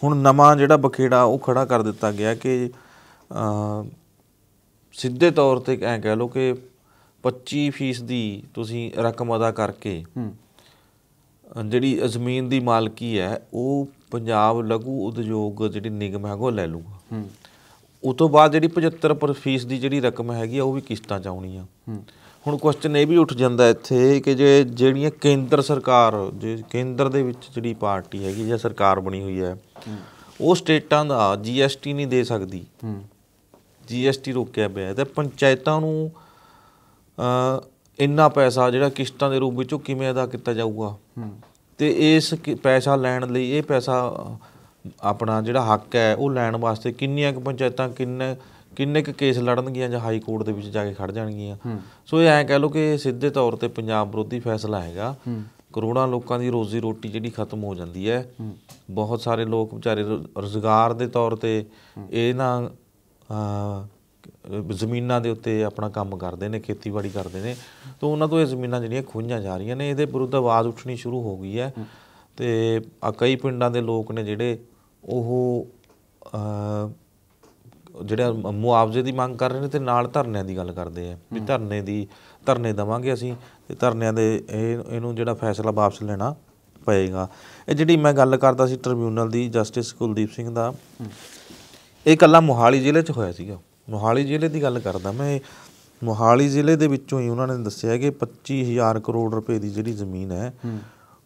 ਹੁਣ ਨਵਾਂ ਜਿਹੜਾ ਬਖੇੜਾ ਉਹ ਖੜਾ ਕਰ ਦਿੱਤਾ ਗਿਆ ਕਿ ਸਿੱਧੇ ਤੌਰ ਤੇ ਐ ਕਹਿ ਲਓ ਕਿ 25% ਦੀ ਤੁਸੀਂ ਰਕਮ ਅਦਾ ਕਰਕੇ ਜਿਹੜੀ ਜ਼ਮੀਨ ਦੀ ਮਾਲਕੀ ਹੈ ਉਹ ਪੰਜਾਬ ਲਘੂ ਉਦਯੋਗ ਜਿਹੜੀ ਨਿਗਮ ਹੈ ਉਹ ਲੈ ਲੂਗਾ ਉਸ ਤੋਂ ਬਾਅਦ ਜਿਹੜੀ 75% ਦੀ ਜਿਹੜੀ ਰਕਮ ਹੈਗੀ ਆ ਉਹ ਵੀ ਕਿਸ਼ਤਾਂ ਚ ਆਉਣੀ ਆ ਹੁਣ ਕੁਐਸਚਨ ਇਹ ਵੀ ਉੱਠ ਜਾਂਦਾ ਇੱਥੇ ਕਿ ਜੇ ਜਿਹੜੀਆਂ ਕੇਂਦਰ ਸਰਕਾਰ ਜੇ ਕੇਂਦਰ ਦੇ ਵਿੱਚ ਜਿਹੜੀ ਪਾਰਟੀ ਹੈਗੀ ਜਾਂ ਸਰਕਾਰ ਬਣੀ ਹੋਈ ਹੈ ਉਹ ਸਟੇਟਾਂ ਦਾ ਜੀਐਸਟੀ ਨਹੀਂ ਦੇ ਸਕਦੀ ਜੀਐਸਟੀ ਰੋਕਿਆ ਪਿਆ ਤੇ ਪੰਚਾਇਤਾਂ ਨੂੰ ਇੰਨਾ ਪੈਸਾ ਜਿਹੜਾ ਕਿਸ਼ਤਾਂ ਦੇ ਰੂਪ ਵਿੱਚ ਉਹ ਕਿਵੇਂ ਅਦਾ ਕੀਤਾ ਜਾਊਗਾ ਤੇ ਇਸ ਪੈਸਾ ਲੈਣ ਲਈ ਇਹ ਪੈਸਾ ਆਪਣਾ ਜਿਹੜਾ ਹੱਕ ਹੈ ਉਹ ਲੈਣ ਵਾਸਤੇ ਕਿੰਨੀਆਂ ਕੁ ਪੰਚਾਇਤਾਂ ਕਿੰਨੇ ਕਿੰਨੇ ਕੁ ਕੇਸ ਲੜਨਗੀਆਂ ਜਾਂ ਹਾਈ ਕੋਰਟ ਦੇ ਵਿੱਚ ਜਾ ਕੇ ਖੜ ਜਾਣਗੀਆਂ ਸੋ ਇਹ ਐ ਕਹਿ ਲਓ ਕਿ ਸਿੱਧੇ ਤੌਰ ਤੇ ਪੰਜਾਬ ਵਿਰੋਧੀ ਫੈਸਲਾ ਹੈਗਾ ਕਰੋੜਾਂ ਲੋਕਾਂ ਦੀ ਰੋਜ਼ੀ ਰੋਟੀ ਜਿਹੜੀ ਖਤਮ ਹੋ ਜਾਂਦੀ ਹੈ ਬਹੁਤ ਸਾਰੇ ਲੋਕ ਵਿਚਾਰੇ ਰੋਜ਼ਗਾਰ ਦੇ ਤੌਰ ਤੇ ਇਹ ਨਾ ਜ਼ਮੀਨਾਂ ਦੇ ਉੱਤੇ ਆਪਣਾ ਕੰਮ ਕਰਦੇ ਨੇ ਖੇਤੀਬਾੜੀ ਕਰਦੇ ਨੇ ਤੋਂ ਉਹਨਾਂ ਤੋਂ ਇਹ ਜ਼ਮੀਨਾਂ ਜਿਹੜੀਆਂ ਖੋਹੀਆਂ ਜਾ ਰਹੀਆਂ ਨੇ ਇਹਦੇ ਵਿਰੁੱਧ ਆਵਾਜ਼ ਉੱਠਣੀ ਸ਼ੁਰੂ ਹੋ ਗਈ ਹੈ ਤੇ ਆ ਕਈ ਪਿੰਡਾਂ ਦੇ ਲੋਕ ਨੇ ਜਿਹੜੇ ਉਹ ਜਿਹੜਾ ਮੁਆਵਜ਼ੇ ਦੀ ਮੰਗ ਕਰ ਰਹੇ ਨੇ ਤੇ ਨਾਲ ਧਰਨਿਆਂ ਦੀ ਗੱਲ ਕਰਦੇ ਆ ਵੀ ਧਰਨੇ ਦੀ ਧਰਨੇ ਦਵਾਂਗੇ ਅਸੀਂ ਤੇ ਧਰਨਿਆਂ ਦੇ ਇਹ ਇਹਨੂੰ ਜਿਹੜਾ ਫੈਸਲਾ ਵਾਪਸ ਲੈਣਾ ਪਏਗਾ ਇਹ ਜਿਹੜੀ ਮੈਂ ਗੱਲ ਕਰਦਾ ਸੀ ਟ੍ਰਿਬਿਊਨਲ ਦੀ ਜਸਟਿਸ ਕੁਲਦੀਪ ਸਿੰਘ ਦਾ ਇਹ ਕੱਲਾ ਮੋਹਾਲੀ ਜ਼ਿਲ੍ਹੇ 'ਚ ਹੋਇਆ ਸੀਗਾ ਮੋਹਾਲੀ ਜ਼ਿਲ੍ਹੇ ਦੀ ਗੱਲ ਕਰਦਾ ਮੈਂ ਮੋਹਾਲੀ ਜ਼ਿਲ੍ਹੇ ਦੇ ਵਿੱਚੋਂ ਹੀ ਉਹਨਾਂ ਨੇ ਦੱਸਿਆ ਕਿ 25000 ਕਰੋੜ ਰੁਪਏ ਦੀ ਜਿਹੜੀ ਜ਼ਮੀਨ ਹੈ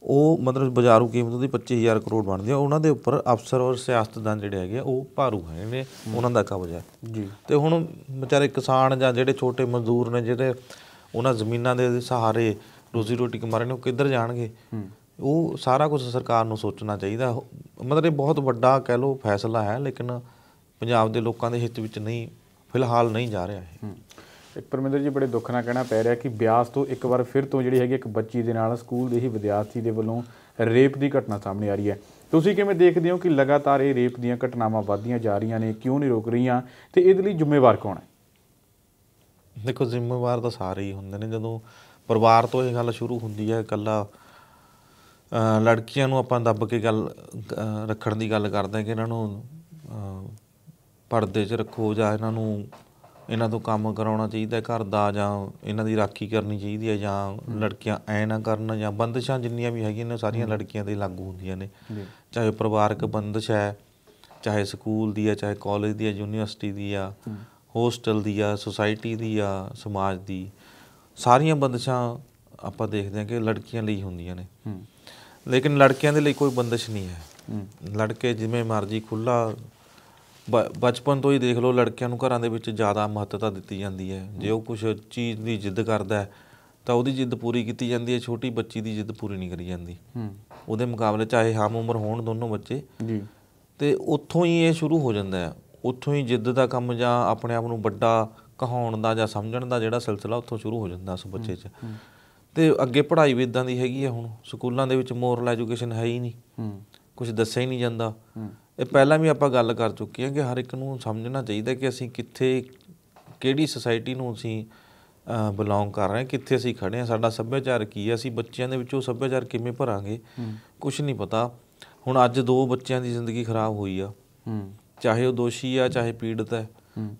ਉਹ ਮਤਲਬ ਬਾਜ਼ਾਰੂ ਕੀਮਤ ਉਹਦੀ 25000 ਕਰੋੜ ਬਣਦੀ ਆ ਉਹਨਾਂ ਦੇ ਉੱਪਰ ਅਫਸਰ ਔਰ ਸਿਆਸਤਦਾਨ ਜਿਹੜੇ ਹੈਗੇ ਆ ਉਹ ਭਾਰੂ ਹੈ ਨੇ ਉਹਨਾਂ ਦਾ ਕਬਜ਼ਾ ਜੀ ਤੇ ਹੁਣ ਵਿਚਾਰੇ ਕਿਸਾਨ ਜਾਂ ਜਿਹੜੇ ਛੋਟੇ ਮਜ਼ਦੂਰ ਨੇ ਜਿਹੜੇ ਉਹਨਾਂ ਜ਼ਮੀਨਾਂ ਦੇ ਸਹਾਰੇ ਰੋਜ਼ੀ ਰੋਟੀ ਕਮਾ ਰਹੇ ਨੇ ਉਹ ਕਿੱਧਰ ਜਾਣਗੇ ਉਹ ਸਾਰਾ ਕੁਝ ਸਰਕਾਰ ਨੂੰ ਸੋਚਣਾ ਚਾਹੀਦਾ ਮਤਲਬ ਇਹ ਬਹੁਤ ਵੱਡਾ ਕਹਿ ਲੋ ਫੈਸਲਾ ਹੈ ਲੇਕਿਨ ਪੰਜਾਬ ਦੇ ਲੋਕਾਂ ਦੇ ਹਿੱਤ ਵਿੱਚ ਨਹੀਂ ਫਿਲਹਾਲ ਨਹੀਂ ਜਾ ਰਿਹਾ ਇਹ ਇੱਕ ਪਰਮਿੰਦਰ ਜੀ ਬੜੇ ਦੁੱਖ ਨਾਲ ਕਹਿਣਾ ਪੈ ਰਿਹਾ ਕਿ ਬਿਆਸ ਤੋਂ ਇੱਕ ਵਾਰ ਫਿਰ ਤੋਂ ਜਿਹੜੀ ਹੈਗੀ ਇੱਕ ਬੱਚੀ ਦੇ ਨਾਲ ਸਕੂਲ ਦੇ ਹੀ ਵਿਦਿਆਰਥੀ ਦੇ ਵੱਲੋਂ ਰੇਪ ਦੀ ਘਟਨਾ ਸਾਹਮਣੇ ਆ ਰਹੀ ਹੈ ਤੁਸੀਂ ਕਿਵੇਂ ਦੇਖਦੇ ਹੋ ਕਿ ਲਗਾਤਾਰ ਇਹ ਰੇਪ ਦੀਆਂ ਘਟਨਾਵਾਂ ਵਧਦੀਆਂ ਜਾ ਰਹੀਆਂ ਨੇ ਕਿਉਂ ਨਹੀਂ ਰੁਕ ਰਹੀਆਂ ਤੇ ਇਹਦੇ ਲਈ ਜ਼ਿੰਮੇਵਾਰ ਕੌਣ ਹੈ ਦੇਖੋ ਜ਼ਿੰਮੇਵਾਰ ਤਾਂ ਸਾਰੇ ਹੀ ਹੁੰਦੇ ਨੇ ਜਦੋਂ ਪਰਿਵਾਰ ਤੋਂ ਇਹ ਗੱਲ ਸ਼ੁਰੂ ਹੁੰਦੀ ਹੈ ਇਕੱਲਾ ਲੜਕੀਆਂ ਨੂੰ ਆਪਾਂ ਦੱਬ ਕੇ ਗੱਲ ਰੱਖਣ ਦੀ ਗੱਲ ਕਰਦੇ ਕਿ ਇਹਨਾਂ ਨੂੰ ਪਰਦੇ 'ਚ ਰੱਖੋ ਜਾਂ ਇਹਨਾਂ ਨੂੰ ਇਹਨਾਂ ਤੋਂ ਕੰਮ ਕਰਾਉਣਾ ਚਾਹੀਦਾ ਹੈ ਘਰ ਦਾ ਜਾਂ ਇਹਨਾਂ ਦੀ ਰਾਖੀ ਕਰਨੀ ਚਾਹੀਦੀ ਹੈ ਜਾਂ ਲੜਕੀਆਂ ਐ ਨਾ ਕਰਨ ਜਾਂ ਬੰਦਸ਼ਾਂ ਜਿੰਨੀਆਂ ਵੀ ਹੈਗੀਆਂ ਨੇ ਸਾਰੀਆਂ ਲੜਕੀਆਂ ਤੇ ਲਾਗੂ ਹੁੰਦੀਆਂ ਨੇ ਚਾਹੇ ਪਰਿਵਾਰਕ ਬੰਦਸ਼ ਹੈ ਚਾਹੇ ਸਕੂਲ ਦੀ ਹੈ ਚਾਹੇ ਕਾਲਜ ਦੀ ਹੈ ਯੂਨੀਵਰਸਿਟੀ ਦੀ ਆ ਹੋਸਟਲ ਦੀ ਆ ਸੋਸਾਇਟੀ ਦੀ ਆ ਸਮਾਜ ਦੀ ਸਾਰੀਆਂ ਬੰਦਸ਼ਾਂ ਆਪਾਂ ਦੇਖਦੇ ਹਾਂ ਕਿ ਲੜਕੀਆਂ ਲਈ ਹੁੰਦੀਆਂ ਨੇ ਲੇਕਿਨ ਲੜਕਿਆਂ ਦੇ ਲਈ ਕੋਈ ਬੰਦਸ਼ ਨਹੀਂ ਹੈ ਲੜਕੇ ਜਿਵੇਂ ਮਰਜ਼ੀ ਖੁੱਲਾ ਬਚਪਨ ਤੋਂ ਹੀ ਦੇਖ ਲਓ ਲੜਕਿਆਂ ਨੂੰ ਘਰਾਂ ਦੇ ਵਿੱਚ ਜ਼ਿਆਦਾ ਮਹੱਤਤਾ ਦਿੱਤੀ ਜਾਂਦੀ ਹੈ ਜੇ ਉਹ ਕੁਝ ਚੀਜ਼ ਦੀ ਜਿੱਦ ਕਰਦਾ ਤਾਂ ਉਹਦੀ ਜਿੱਦ ਪੂਰੀ ਕੀਤੀ ਜਾਂਦੀ ਹੈ ਛੋਟੀ ਬੱਚੀ ਦੀ ਜਿੱਦ ਪੂਰੀ ਨਹੀਂ ਕਰੀ ਜਾਂਦੀ ਹੂੰ ਉਹਦੇ ਮੁਕਾਬਲੇ ਚਾਹੇ ਹਮ ਉਮਰ ਹੋਣ ਦੋਨੋਂ ਬੱਚੇ ਜੀ ਤੇ ਉੱਥੋਂ ਹੀ ਇਹ ਸ਼ੁਰੂ ਹੋ ਜਾਂਦਾ ਹੈ ਉੱਥੋਂ ਹੀ ਜਿੱਦ ਦਾ ਕੰਮ ਜਾਂ ਆਪਣੇ ਆਪ ਨੂੰ ਵੱਡਾ ਕਹਾਉਣ ਦਾ ਜਾਂ ਸਮਝਣ ਦਾ ਜਿਹੜਾ ਸਿਲਸਿਲਾ ਉੱਥੋਂ ਸ਼ੁਰੂ ਹੋ ਜਾਂਦਾ ਉਸ ਬੱਚੇ 'ਚ ਤੇ ਅੱਗੇ ਪੜ੍ਹਾਈ ਵੀ ਇਦਾਂ ਦੀ ਹੈਗੀ ਹੈ ਹੁਣ ਸਕੂਲਾਂ ਦੇ ਵਿੱਚ ਮੋਰਲ ਐਜੂਕੇਸ਼ਨ ਹੈ ਹੀ ਨਹੀਂ ਹੂੰ ਕੁਝ ਦੱਸਿਆ ਹੀ ਨਹੀਂ ਜਾਂਦਾ ਹੂੰ ਇਹ ਪਹਿਲਾਂ ਵੀ ਆਪਾਂ ਗੱਲ ਕਰ ਚੁੱਕੇ ਹਾਂ ਕਿ ਹਰ ਇੱਕ ਨੂੰ ਸਮਝਣਾ ਚਾਹੀਦਾ ਕਿ ਅਸੀਂ ਕਿੱਥੇ ਕਿਹੜੀ ਸੋਸਾਇਟੀ ਨੂੰ ਅਸੀਂ ਬਿਲੋਂਗ ਕਰ ਰਹੇ ਹਾਂ ਕਿੱਥੇ ਅਸੀਂ ਖੜੇ ਹਾਂ ਸਾਡਾ ਸੱਭਿਆਚਾਰ ਕੀ ਹੈ ਅਸੀਂ ਬੱਚਿਆਂ ਦੇ ਵਿੱਚ ਉਹ ਸੱਭਿਆਚਾਰ ਕਿਵੇਂ ਭਰਾਂਗੇ ਕੁਝ ਨਹੀਂ ਪਤਾ ਹੁਣ ਅੱਜ ਦੋ ਬੱਚਿਆਂ ਦੀ ਜ਼ਿੰਦਗੀ ਖਰਾਬ ਹੋਈ ਆ ਚਾਹੇ ਉਹ ਦੋਸ਼ੀ ਆ ਚਾਹੇ ਪੀੜਤ ਹੈ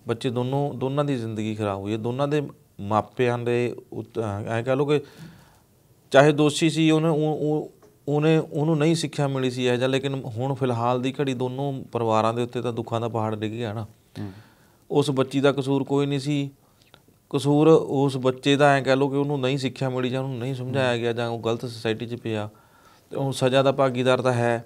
ਬੱਚੇ ਦੋਨੋਂ ਦੋਨਾਂ ਦੀ ਜ਼ਿੰਦਗੀ ਖਰਾਬ ਹੋਈ ਹੈ ਦੋਨਾਂ ਦੇ ਮਾਪਿਆਂ ਦੇ ਐ ਕਹ ਲੋ ਕਿ ਚਾਹੇ ਦੋਸ਼ੀ ਸੀ ਉਹਨੇ ਉਹ ਉਹਨੇ ਉਹਨੂੰ ਨਹੀਂ ਸਿੱਖਿਆ ਮਿਲੀ ਸੀ ਇਹ ਜਾਂ ਲੇਕਿਨ ਹੁਣ ਫਿਲਹਾਲ ਦੀ ਘੜੀ ਦੋਨੋਂ ਪਰਿਵਾਰਾਂ ਦੇ ਉੱਤੇ ਤਾਂ ਦੁੱਖਾਂ ਦਾ ਪਹਾੜ ਡਿੱਗ ਗਿਆ ਨਾ ਉਸ ਬੱਚੀ ਦਾ ਕਸੂਰ ਕੋਈ ਨਹੀਂ ਸੀ ਕਸੂਰ ਉਸ ਬੱਚੇ ਦਾ ਐ ਕਹਿ ਲੋ ਕਿ ਉਹਨੂੰ ਨਹੀਂ ਸਿੱਖਿਆ ਮਿਲੀ ਜਾਂ ਉਹਨੂੰ ਨਹੀਂ ਸਮਝਾਇਆ ਗਿਆ ਜਾਂ ਉਹ ਗਲਤ ਸੋਸਾਇਟੀ 'ਚ ਪਿਆ ਤੇ ਉਹ ਸਜ਼ਾ ਦਾ ਭਾਗੀਦਾਰ ਤਾਂ ਹੈ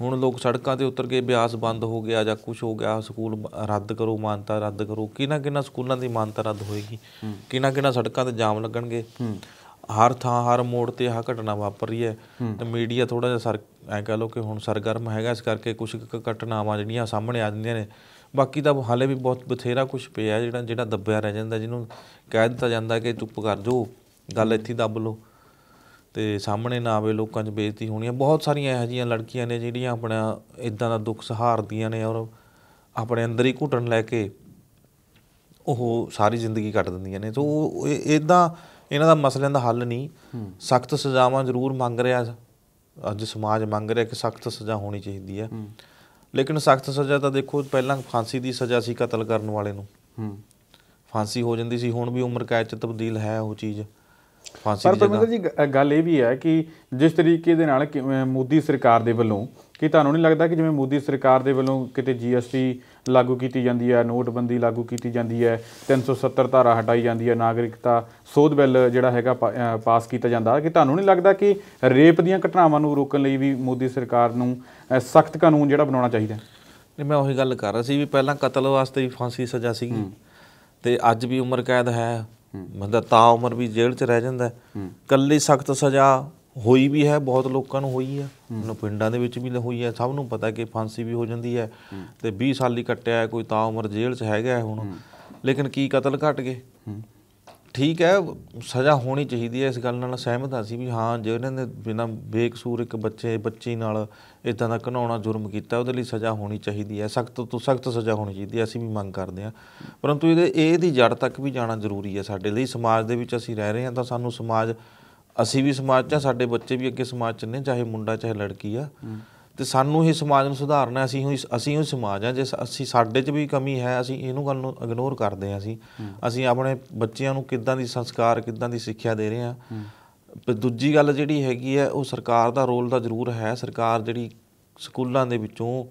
ਹੁਣ ਲੋਕ ਸੜਕਾਂ ਤੇ ਉਤਰ ਕੇ ਬਿਆਸ ਬੰਦ ਹੋ ਗਿਆ ਜਾਂ ਕੁਝ ਹੋ ਗਿਆ ਸਕੂਲ ਰੱਦ ਕਰੋ ਮਾਨਤਾ ਰੱਦ ਕਰੋ ਕਿਨਾ ਕਿਨਾ ਸਕੂਲਾਂ ਦੀ ਮਾਨਤਾ ਰੱਦ ਹੋਏਗੀ ਕਿਨਾ ਕਿਨਾ ਸੜਕਾਂ ਤੇ ਜਾਮ ਲੱਗਣਗੇ ਹਰ ਥਾਂ ਹਰ ਮੋੜ ਤੇ ਆਹ ਘਟਨਾ ਵਾਪਰ ਰਹੀ ਹੈ ਤੇ ਮੀਡੀਆ ਥੋੜਾ ਜਿਹਾ ਸਰ ਐ ਕਹ ਲੋ ਕਿ ਹੁਣ ਸਰਗਰਮ ਹੈਗਾ ਇਸ ਕਰਕੇ ਕੁਝ ਘਟਨਾਵਾਂ ਜਿਹੜੀਆਂ ਸਾਹਮਣੇ ਆ ਜਾਂਦੀਆਂ ਨੇ ਬਾਕੀ ਤਾਂ ਹਾਲੇ ਵੀ ਬਹੁਤ ਬਥੇਰਾ ਕੁਝ ਪਿਆ ਜਿਹੜਾ ਜਿਹੜਾ ਦੱਬਿਆ ਰਹਿ ਜਾਂਦਾ ਜਿਹਨੂੰ ਕਹਿ ਦਿੱਤਾ ਜਾਂਦਾ ਕਿ ਚੁੱਪ ਕਰ ਜੋ ਗੱਲ ਇੱਥੇ ਦੱਬ ਲੋ ਤੇ ਸਾਹਮਣੇ ਨਾ ਆਵੇ ਲੋਕਾਂ 'ਚ ਬੇਇੱਜ਼ਤੀ ਹੋਣੀ ਹੈ ਬਹੁਤ ਸਾਰੀਆਂ ਇਹੋ ਜਿਹੀਆਂ ਲੜਕੀਆਂ ਨੇ ਜਿਹੜੀਆਂ ਆਪਣਾ ਇਦਾਂ ਦਾ ਦੁੱਖ ਸਹਾਰਦੀਆਂ ਨੇ ਔਰ ਆਪਣੇ ਅੰਦਰ ਹੀ ਘੁੱਟਣ ਲੈ ਕੇ ਉਹ ਸਾਰੀ ਜ਼ਿੰਦਗੀ ਕੱਟ ਦਿੰਦੀਆਂ ਨੇ ਸੋ ਇਦਾਂ ਇਹਨਾਂ ਦਾ ਮਸਲਿਆਂ ਦਾ ਹੱਲ ਨਹੀਂ ਸਖਤ ਸਜ਼ਾਵਾਂ ਜ਼ਰੂਰ ਮੰਗ ਰਿਹਾ ਅੱਜ ਸਮਾਜ ਮੰਗ ਰਿਹਾ ਕਿ ਸਖਤ ਸਜ਼ਾ ਹੋਣੀ ਚਾਹੀਦੀ ਹੈ ਲੇਕਿਨ ਸਖਤ ਸਜ਼ਾ ਤਾਂ ਦੇਖੋ ਪਹਿਲਾਂ ਫਾਂਸੀ ਦੀ ਸਜ਼ਾ ਸੀ ਕਤਲ ਕਰਨ ਵਾਲੇ ਨੂੰ ਫਾਂਸੀ ਹੋ ਜਾਂਦੀ ਸੀ ਹੁਣ ਵੀ ਉਮਰ ਕੈਦ ਚ ਤਬਦੀਲ ਹੈ ਉਹ ਚੀਜ਼ ਫਾਂਸੀ ਪਰ ਤਾਂ ਜੀ ਗੱਲ ਇਹ ਵੀ ਹੈ ਕਿ ਜਿਸ ਤਰੀਕੇ ਦੇ ਨਾਲ ਮੋਦੀ ਸਰਕਾਰ ਦੇ ਵੱਲੋਂ ਕਿ ਤੁਹਾਨੂੰ ਨਹੀਂ ਲੱਗਦਾ ਕਿ ਜਿਵੇਂ ਮੋਦੀ ਸਰਕਾਰ ਦੇ ਵੱਲੋਂ ਕਿਤੇ ਜੀਐਸਟੀ ਲਾਗੂ ਕੀਤੀ ਜਾਂਦੀ ਹੈ ਨੋਟਬੰਦੀ ਲਾਗੂ ਕੀਤੀ ਜਾਂਦੀ ਹੈ 370 ਧਾਰਾ ਹਟਾਈ ਜਾਂਦੀ ਹੈ ਨਾਗਰਿਕਤਾ ਸੋਧ ਬਿੱਲ ਜਿਹੜਾ ਹੈਗਾ ਪਾਸ ਕੀਤਾ ਜਾਂਦਾ ਕਿ ਤੁਹਾਨੂੰ ਨਹੀਂ ਲੱਗਦਾ ਕਿ ਰੇਪ ਦੀਆਂ ਘਟਨਾਵਾਂ ਨੂੰ ਰੋਕਣ ਲਈ ਵੀ ਮੋਦੀ ਸਰਕਾਰ ਨੂੰ ਸਖਤ ਕਾਨੂੰਨ ਜਿਹੜਾ ਬਣਾਉਣਾ ਚਾਹੀਦਾ ਨਹੀਂ ਮੈਂ ਉਹੀ ਗੱਲ ਕਰ ਰਿਹਾ ਸੀ ਵੀ ਪਹਿਲਾਂ ਕਤਲ ਵਾਸਤੇ ਵੀ ਫਾਂਸੀ ਸਜ਼ਾ ਸੀਗੀ ਤੇ ਅੱਜ ਵੀ ਉਮਰ ਕੈਦ ਹੈ ਮਤਲਬ ਤਾਂ ਉਮਰ ਵੀ ਜੇਲ੍ਹ 'ਚ ਰਹਿ ਜਾਂਦਾ ਕੱਲੀ ਸਖਤ ਸਜ਼ਾ ਹੋਈ ਵੀ ਹੈ ਬਹੁਤ ਲੋਕਾਂ ਨੂੰ ਹੋਈ ਹੈ ਉਹਨਾਂ ਪਿੰਡਾਂ ਦੇ ਵਿੱਚ ਵੀ ਹੋਈ ਹੈ ਸਭ ਨੂੰ ਪਤਾ ਕਿ ਫਾਂਸੀ ਵੀ ਹੋ ਜਾਂਦੀ ਹੈ ਤੇ 20 ਸਾਲ ਹੀ ਕੱਟਿਆ ਕੋਈ ਤਾਂ ਉਮਰ ਜੇਲ੍ਹ 'ਚ ਹੈਗਾ ਹੁਣ ਲੇਕਿਨ ਕੀ ਕਤਲ ਘਟ ਗਏ ਠੀਕ ਹੈ ਸਜ਼ਾ ਹੋਣੀ ਚਾਹੀਦੀ ਹੈ ਇਸ ਗੱਲ ਨਾਲ ਸਹਿਮਤ ਹਾਂ ਸੀ ਵੀ ਹਾਂ ਜੇ ਉਹਨਾਂ ਨੇ ਬਿਨਾ ਬੇਕਸੂਰ ਇੱਕ ਬੱਚੇ ਬੱਚੀ ਨਾਲ ਇਦਾਂ ਦਾ ਘਨਾਉਣਾ ਜੁਰਮ ਕੀਤਾ ਉਹਦੇ ਲਈ ਸਜ਼ਾ ਹੋਣੀ ਚਾਹੀਦੀ ਹੈ ਸਖਤ ਤੋਂ ਸਖਤ ਸਜ਼ਾ ਹੋਣੀ ਚਾਹੀਦੀ ਹੈ ਅਸੀਂ ਵੀ ਮੰਗ ਕਰਦੇ ਹਾਂ ਪਰੰਤੂ ਇਹਦੇ ਇਹ ਦੀ ਜੜ ਤੱਕ ਵੀ ਜਾਣਾ ਜ਼ਰੂਰੀ ਹੈ ਸਾਡੇ ਲਈ ਸਮਾਜ ਦੇ ਵਿੱਚ ਅਸੀਂ ਰਹਿ ਰਹੇ ਹਾਂ ਤਾਂ ਸਾਨੂੰ ਸਮਾਜ ਅਸੀਂ ਵੀ ਸਮਾਜ 'ਚ ਸਾਡੇ ਬੱਚੇ ਵੀ ਅੱਗੇ ਸਮਾਜ 'ਚ ਨੇ ਚਾਹੇ ਮੁੰਡਾ ਚਾਹੇ ਲੜਕੀ ਆ ਤੇ ਸਾਨੂੰ ਹੀ ਸਮਾਜ ਨੂੰ ਸੁਧਾਰਨਾ ਅਸੀਂ ਹੀ ਅਸੀਂ ਹੀ ਸਮਾਜ ਆ ਜੇ ਅਸੀਂ ਸਾਡੇ 'ਚ ਵੀ ਕਮੀ ਹੈ ਅਸੀਂ ਇਹਨੂੰ ਗੱਲ ਨੂੰ ਇਗਨੋਰ ਕਰਦੇ ਆ ਅਸੀਂ ਅਸੀਂ ਆਪਣੇ ਬੱਚਿਆਂ ਨੂੰ ਕਿੱਦਾਂ ਦੀ ਸੰਸਕਾਰ ਕਿੱਦਾਂ ਦੀ ਸਿੱਖਿਆ ਦੇ ਰਹੇ ਆ ਦੂਜੀ ਗੱਲ ਜਿਹੜੀ ਹੈਗੀ ਹੈ ਉਹ ਸਰਕਾਰ ਦਾ ਰੋਲ ਦਾ ਜ਼ਰੂਰ ਹੈ ਸਰਕਾਰ ਜਿਹੜੀ ਸਕੂਲਾਂ ਦੇ ਵਿੱਚੋਂ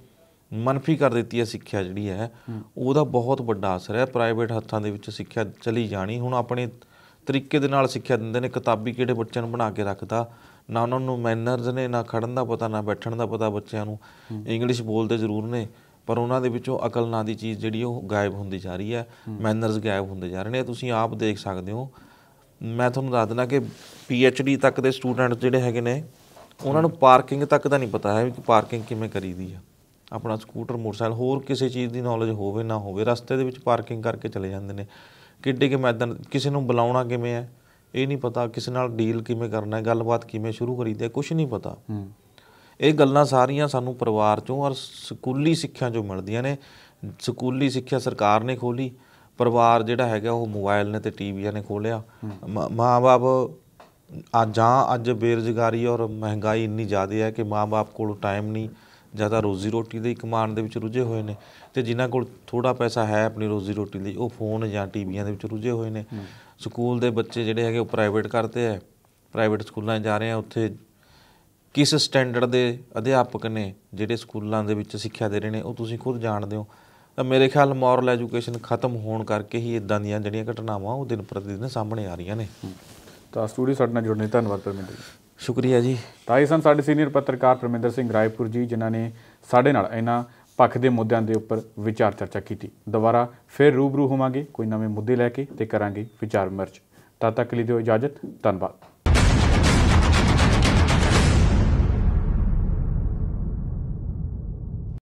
ਮਨਫੀ ਕਰ ਦਿੱਤੀ ਹੈ ਸਿੱਖਿਆ ਜਿਹੜੀ ਹੈ ਉਹਦਾ ਬਹੁਤ ਵੱਡਾ ਅਸਰ ਹੈ ਪ੍ਰਾਈਵੇਟ ਹੱਥਾਂ ਦੇ ਵਿੱਚ ਸਿੱਖਿਆ ਚਲੀ ਜਾਣੀ ਹੁਣ ਆਪਣੇ ਤਰੀਕੇ ਦੇ ਨਾਲ ਸਿੱਖਿਆ ਦਿੰਦੇ ਨੇ ਕਿਤਾਬੀ ਕਿਹੜੇ ਬੱਚਿਆਂ ਨੂੰ ਬਣਾ ਕੇ ਰੱਖਦਾ ਨਾ ਉਹਨਾਂ ਨੂੰ ਮੈਨਰਸ ਨੇ ਨਾ ਖੜਨ ਦਾ ਪਤਾ ਨਾ ਬੈਠਣ ਦਾ ਪਤਾ ਬੱਚਿਆਂ ਨੂੰ ਇੰਗਲਿਸ਼ ਬੋਲਦੇ ਜ਼ਰੂਰ ਨੇ ਪਰ ਉਹਨਾਂ ਦੇ ਵਿੱਚੋਂ ਅਕਲ ਨਾਂ ਦੀ ਚੀਜ਼ ਜਿਹੜੀ ਉਹ ਗਾਇਬ ਹੁੰਦੀ ਜਾ ਰਹੀ ਹੈ ਮੈਨਰਸ ਗਾਇਬ ਹੁੰਦੇ ਜਾ ਰਹੇ ਨੇ ਤੁਸੀਂ ਆਪ ਦੇਖ ਸਕਦੇ ਹੋ ਮੈਂ ਤੁਹਾਨੂੰ ਦੱਸ ਦਿੰਦਾ ਕਿ ਪੀ ਐਚ ਡੀ ਤੱਕ ਦੇ ਸਟੂਡੈਂਟ ਜਿਹੜੇ ਹੈਗੇ ਨੇ ਉਹਨਾਂ ਨੂੰ ਪਾਰਕਿੰਗ ਤੱਕ ਦਾ ਨਹੀਂ ਪਤਾ ਹੈ ਕਿ ਪਾਰਕਿੰਗ ਕਿਵੇਂ ਕਰੀਦੀ ਆ ਆਪਣਾ ਸਕੂਟਰ ਮੋਟਰਸਾਈਕਲ ਹੋਰ ਕਿਸੇ ਚੀਜ਼ ਦੀ ਨੌਲੇਜ ਹੋਵੇ ਨਾ ਹੋਵੇ ਰਸਤੇ ਦੇ ਵਿੱਚ ਪਾਰਕਿੰਗ ਕਰਕੇ ਚਲੇ ਜਾਂਦੇ ਨੇ ਕਿੱਡੇ ਕਿ ਮੈਦਾਨ ਕਿਸੇ ਨੂੰ ਬੁਲਾਉਣਾ ਕਿਵੇਂ ਹੈ ਇਹ ਨਹੀਂ ਪਤਾ ਕਿਸੇ ਨਾਲ ਡੀਲ ਕਿਵੇਂ ਕਰਨਾ ਹੈ ਗੱਲਬਾਤ ਕਿਵੇਂ ਸ਼ੁਰੂ ਕਰੀਦੀ ਹੈ ਕੁਝ ਨਹੀਂ ਪਤਾ ਇਹ ਗੱਲਾਂ ਸਾਰੀਆਂ ਸਾਨੂੰ ਪਰਿਵਾਰ ਚੋਂ ਔਰ ਸਕੂਲੀ ਸਿੱਖਿਆ ਚੋਂ ਮਿਲਦੀਆਂ ਨੇ ਸਕੂਲੀ ਸਿੱਖਿਆ ਸਰਕਾਰ ਨੇ ਖੋਲੀ ਪਰਿਵਾਰ ਜਿਹੜਾ ਹੈਗਾ ਉਹ ਮੋਬਾਈਲ ਨੇ ਤੇ ਟੀਵੀਆਂ ਨੇ ਖੋਲਿਆ ਮਾਂ-ਬਾਪ ਆ ਜਾਂ ਅੱਜ ਬੇਰੋਜ਼ਗਾਰੀ ਔਰ ਮਹਿੰਗਾਈ ਇੰਨੀ ਜ਼ਿਆਦਾ ਹੈ ਕਿ ਮਾਂ-ਬਾਪ ਕੋਲ ਟਾਈਮ ਨਹੀਂ ਜ਼ਿਆਦਾ ਰੋਜ਼ੀ ਰੋਟੀ ਦੇ ਕਮਾਣ ਦੇ ਵਿੱਚ ਰੁੱਝੇ ਹੋਏ ਨੇ ਤੇ ਜਿਨ੍ਹਾਂ ਕੋਲ ਥੋੜਾ ਪੈਸਾ ਹੈ ਆਪਣੀ ਰੋਜ਼ੀ ਰੋਟੀ ਲਈ ਉਹ ਫੋਨ ਜਾਂ ਟੀਵੀਆਂ ਦੇ ਵਿੱਚ ਰੁੱਝੇ ਹੋਏ ਨੇ ਸਕੂਲ ਦੇ ਬੱਚੇ ਜਿਹੜੇ ਹੈਗੇ ਉਹ ਪ੍ਰਾਈਵੇਟ ਕਰਦੇ ਆ ਪ੍ਰਾਈਵੇਟ ਸਕੂਲਾਂ ਜਾ ਰਹੇ ਆ ਉੱਥੇ ਕਿਸ ਸਟੈਂਡਰਡ ਦੇ ਅਧਿਆਪਕ ਨੇ ਜਿਹੜੇ ਸਕੂਲਾਂ ਦੇ ਵਿੱਚ ਸਿੱਖਿਆ ਦੇ ਰਹੇ ਨੇ ਉਹ ਤੁਸੀਂ ਖੁਦ ਜਾਣਦੇ ਹੋ ਤਾਂ ਮੇਰੇ ਖਿਆਲ ਮੋਰਲ ਐਜੂਕੇਸ਼ਨ ਖਤਮ ਹੋਣ ਕਰਕੇ ਹੀ ਇਦਾਂ ਦੀਆਂ ਜਿਹੜੀਆਂ ਘਟਨਾਵਾਂ ਉਹ ਦਿਨ ਪ੍ਰਤੀ ਦਿਨ ਸਾਹਮਣੇ ਆ ਰਹੀਆਂ ਨੇ ਤਾਂ ਸਟੂਡੀਓ ਸਾਡੇ ਨਾਲ ਜੁੜਨੇ ਧੰਨਵਾਦ ਪਰਮਿੰਦਰ ਜੀ ਸ਼ੁਕਰੀਆ ਜੀ ਤਾਂ ਇਹ ਸਨ ਸਾਡੇ ਸੀਨੀਅਰ ਪੱਤਰਕਾਰ ਪਰਮਿੰਦਰ ਸਿੰਘ ਰਾਏਪੁਰ ਜੀ ਜਿਨ੍ਹਾਂ ਨੇ ਸਾਡੇ ਨਾਲ ਇਹਨਾਂ ਪੱਖ ਦੇ ਮੁੱਦਿਆਂ ਦੇ ਉੱਪਰ ਵਿਚਾਰ ਚਰਚਾ ਕੀਤੀ ਦੁਬਾਰਾ ਫਿਰ ਰੂਬਰੂ ਹੋਵਾਂਗੇ ਕੋਈ ਨਵੇਂ ਮੁੱਦੇ ਲੈ ਕੇ ਤੇ ਕਰਾਂਗੇ ਵਿਚਾਰ ਵਿਮਰਸ਼ ਤਦ ਤੱਕ ਲਈ ਦਿਓ ਇਜਾਜ਼ਤ ਧੰਨਵਾਦ